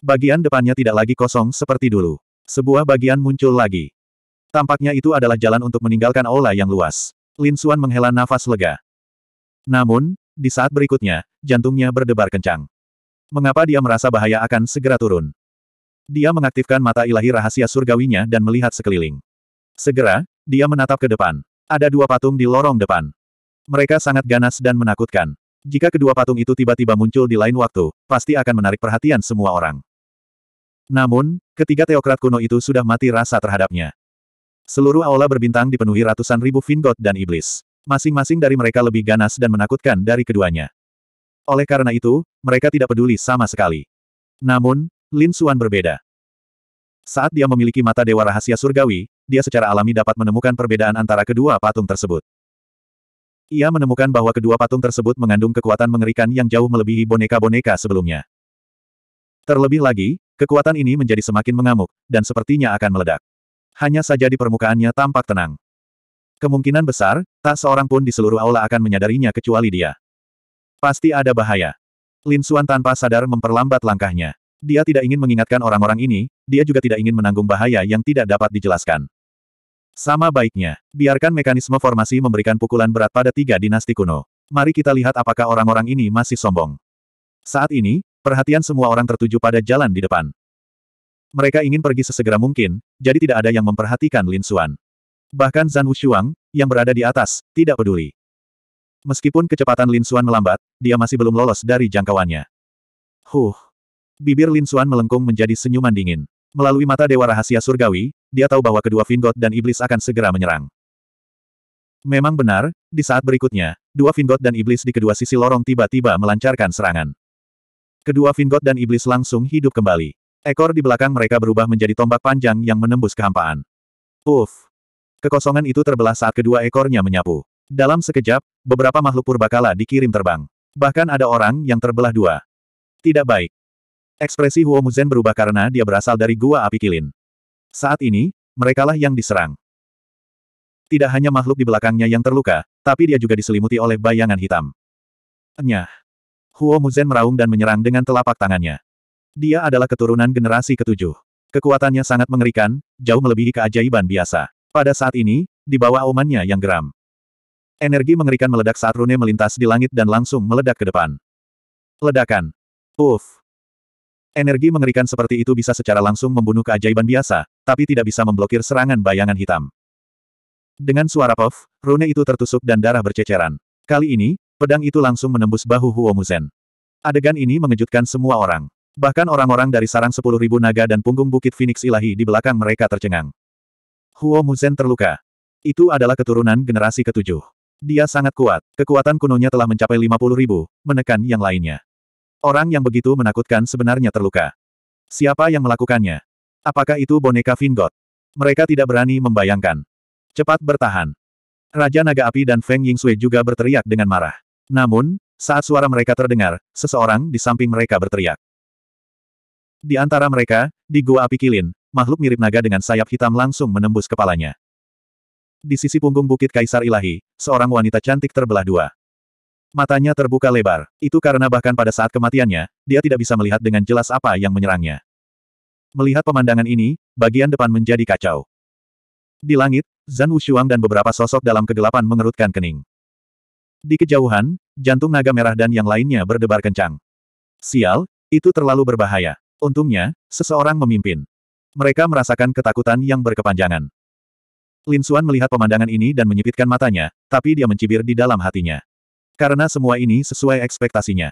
Bagian depannya tidak lagi kosong seperti dulu. Sebuah bagian muncul lagi. Tampaknya itu adalah jalan untuk meninggalkan aula yang luas. Lin Xuan menghela nafas lega. Namun, di saat berikutnya, jantungnya berdebar kencang. Mengapa dia merasa bahaya akan segera turun? Dia mengaktifkan mata ilahi rahasia surgawinya dan melihat sekeliling. Segera, dia menatap ke depan. Ada dua patung di lorong depan. Mereka sangat ganas dan menakutkan. Jika kedua patung itu tiba-tiba muncul di lain waktu, pasti akan menarik perhatian semua orang. Namun, ketiga teokrat kuno itu sudah mati rasa terhadapnya. Seluruh aula berbintang dipenuhi ratusan ribu Vingot dan iblis. Masing-masing dari mereka lebih ganas dan menakutkan dari keduanya. Oleh karena itu, mereka tidak peduli sama sekali. Namun, Lin Xuan berbeda. Saat dia memiliki mata dewa rahasia surgawi, dia secara alami dapat menemukan perbedaan antara kedua patung tersebut. Ia menemukan bahwa kedua patung tersebut mengandung kekuatan mengerikan yang jauh melebihi boneka-boneka sebelumnya. Terlebih lagi, kekuatan ini menjadi semakin mengamuk, dan sepertinya akan meledak. Hanya saja di permukaannya tampak tenang. Kemungkinan besar, tak seorang pun di seluruh aula akan menyadarinya kecuali dia. Pasti ada bahaya. Lin Suan tanpa sadar memperlambat langkahnya. Dia tidak ingin mengingatkan orang-orang ini, dia juga tidak ingin menanggung bahaya yang tidak dapat dijelaskan. Sama baiknya, biarkan mekanisme formasi memberikan pukulan berat pada tiga dinasti kuno. Mari kita lihat apakah orang-orang ini masih sombong. Saat ini, perhatian semua orang tertuju pada jalan di depan. Mereka ingin pergi sesegera mungkin, jadi tidak ada yang memperhatikan Lin Xuan. Bahkan Zhan Wushuang, yang berada di atas, tidak peduli. Meskipun kecepatan Lin Xuan melambat, dia masih belum lolos dari jangkauannya. Huh. Bibir Lin Xuan melengkung menjadi senyuman dingin. Melalui mata Dewa Rahasia Surgawi, dia tahu bahwa kedua Vingot dan Iblis akan segera menyerang. Memang benar, di saat berikutnya, dua Vingot dan Iblis di kedua sisi lorong tiba-tiba melancarkan serangan. Kedua Vingot dan Iblis langsung hidup kembali. Ekor di belakang mereka berubah menjadi tombak panjang yang menembus kehampaan. Uff! Kekosongan itu terbelah saat kedua ekornya menyapu. Dalam sekejap, beberapa makhluk purbakala dikirim terbang. Bahkan ada orang yang terbelah dua. Tidak baik. Ekspresi Huo Muzen berubah karena dia berasal dari gua api kilin. Saat ini, merekalah yang diserang. Tidak hanya makhluk di belakangnya yang terluka, tapi dia juga diselimuti oleh bayangan hitam. Nyah. Huo Muzen meraung dan menyerang dengan telapak tangannya. Dia adalah keturunan generasi ketujuh. Kekuatannya sangat mengerikan, jauh melebihi keajaiban biasa. Pada saat ini, di bawah aumannya yang geram. Energi mengerikan meledak saat rune melintas di langit dan langsung meledak ke depan. Ledakan. Uff. Energi mengerikan seperti itu bisa secara langsung membunuh keajaiban biasa, tapi tidak bisa memblokir serangan bayangan hitam. Dengan suara puff, rune itu tertusuk dan darah berceceran. Kali ini, pedang itu langsung menembus bahu Huo Huomuzen. Adegan ini mengejutkan semua orang. Bahkan orang-orang dari sarang 10.000 naga dan punggung bukit Phoenix ilahi di belakang mereka tercengang. Huo Muzen terluka. Itu adalah keturunan generasi ketujuh. Dia sangat kuat, kekuatan kunonya telah mencapai 50.000, menekan yang lainnya. Orang yang begitu menakutkan sebenarnya terluka. Siapa yang melakukannya? Apakah itu boneka Vingot? Mereka tidak berani membayangkan. Cepat bertahan. Raja Naga Api dan Feng Ying Sui juga berteriak dengan marah. Namun, saat suara mereka terdengar, seseorang di samping mereka berteriak. Di antara mereka, di gua api kilin, makhluk mirip naga dengan sayap hitam langsung menembus kepalanya. Di sisi punggung Bukit Kaisar Ilahi, seorang wanita cantik terbelah dua. Matanya terbuka lebar. Itu karena bahkan pada saat kematiannya, dia tidak bisa melihat dengan jelas apa yang menyerangnya. Melihat pemandangan ini, bagian depan menjadi kacau. Di langit, Zan Wushuang dan beberapa sosok dalam kegelapan mengerutkan kening. Di kejauhan, jantung naga merah dan yang lainnya berdebar kencang. Sial, itu terlalu berbahaya. Untungnya, seseorang memimpin. Mereka merasakan ketakutan yang berkepanjangan. Lin Xuan melihat pemandangan ini dan menyipitkan matanya, tapi dia mencibir di dalam hatinya. Karena semua ini sesuai ekspektasinya.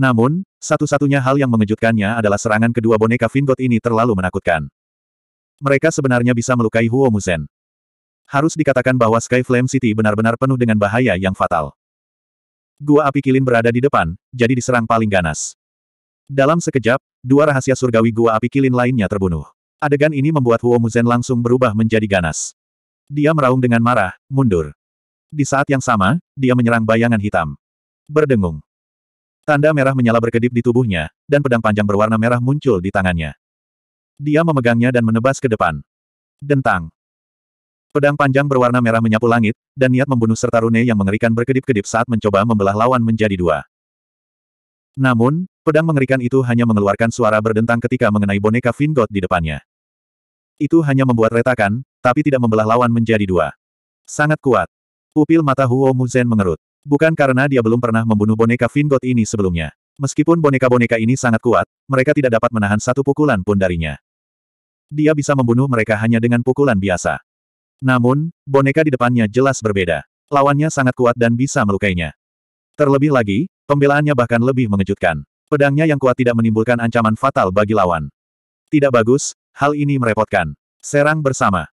Namun, satu-satunya hal yang mengejutkannya adalah serangan kedua boneka Vingot ini terlalu menakutkan. Mereka sebenarnya bisa melukai Huo Muzen. Harus dikatakan bahwa Sky Flame City benar-benar penuh dengan bahaya yang fatal. Gua api kilin berada di depan, jadi diserang paling ganas. Dalam sekejap, dua rahasia surgawi gua api kilin lainnya terbunuh. Adegan ini membuat Huo Muzen langsung berubah menjadi ganas. Dia meraung dengan marah, mundur. Di saat yang sama, dia menyerang bayangan hitam. Berdengung. Tanda merah menyala berkedip di tubuhnya, dan pedang panjang berwarna merah muncul di tangannya. Dia memegangnya dan menebas ke depan. Dentang. Pedang panjang berwarna merah menyapu langit, dan niat membunuh serta rune yang mengerikan berkedip-kedip saat mencoba membelah lawan menjadi dua. Namun, pedang mengerikan itu hanya mengeluarkan suara berdentang ketika mengenai boneka Vingot di depannya. Itu hanya membuat retakan, tapi tidak membelah lawan menjadi dua. Sangat kuat. Pupil mata Huo Muzen mengerut. Bukan karena dia belum pernah membunuh boneka Vingot ini sebelumnya. Meskipun boneka-boneka ini sangat kuat, mereka tidak dapat menahan satu pukulan pun darinya. Dia bisa membunuh mereka hanya dengan pukulan biasa. Namun, boneka di depannya jelas berbeda. Lawannya sangat kuat dan bisa melukainya. Terlebih lagi, pembelaannya bahkan lebih mengejutkan. Pedangnya yang kuat tidak menimbulkan ancaman fatal bagi lawan. Tidak bagus, hal ini merepotkan. Serang bersama.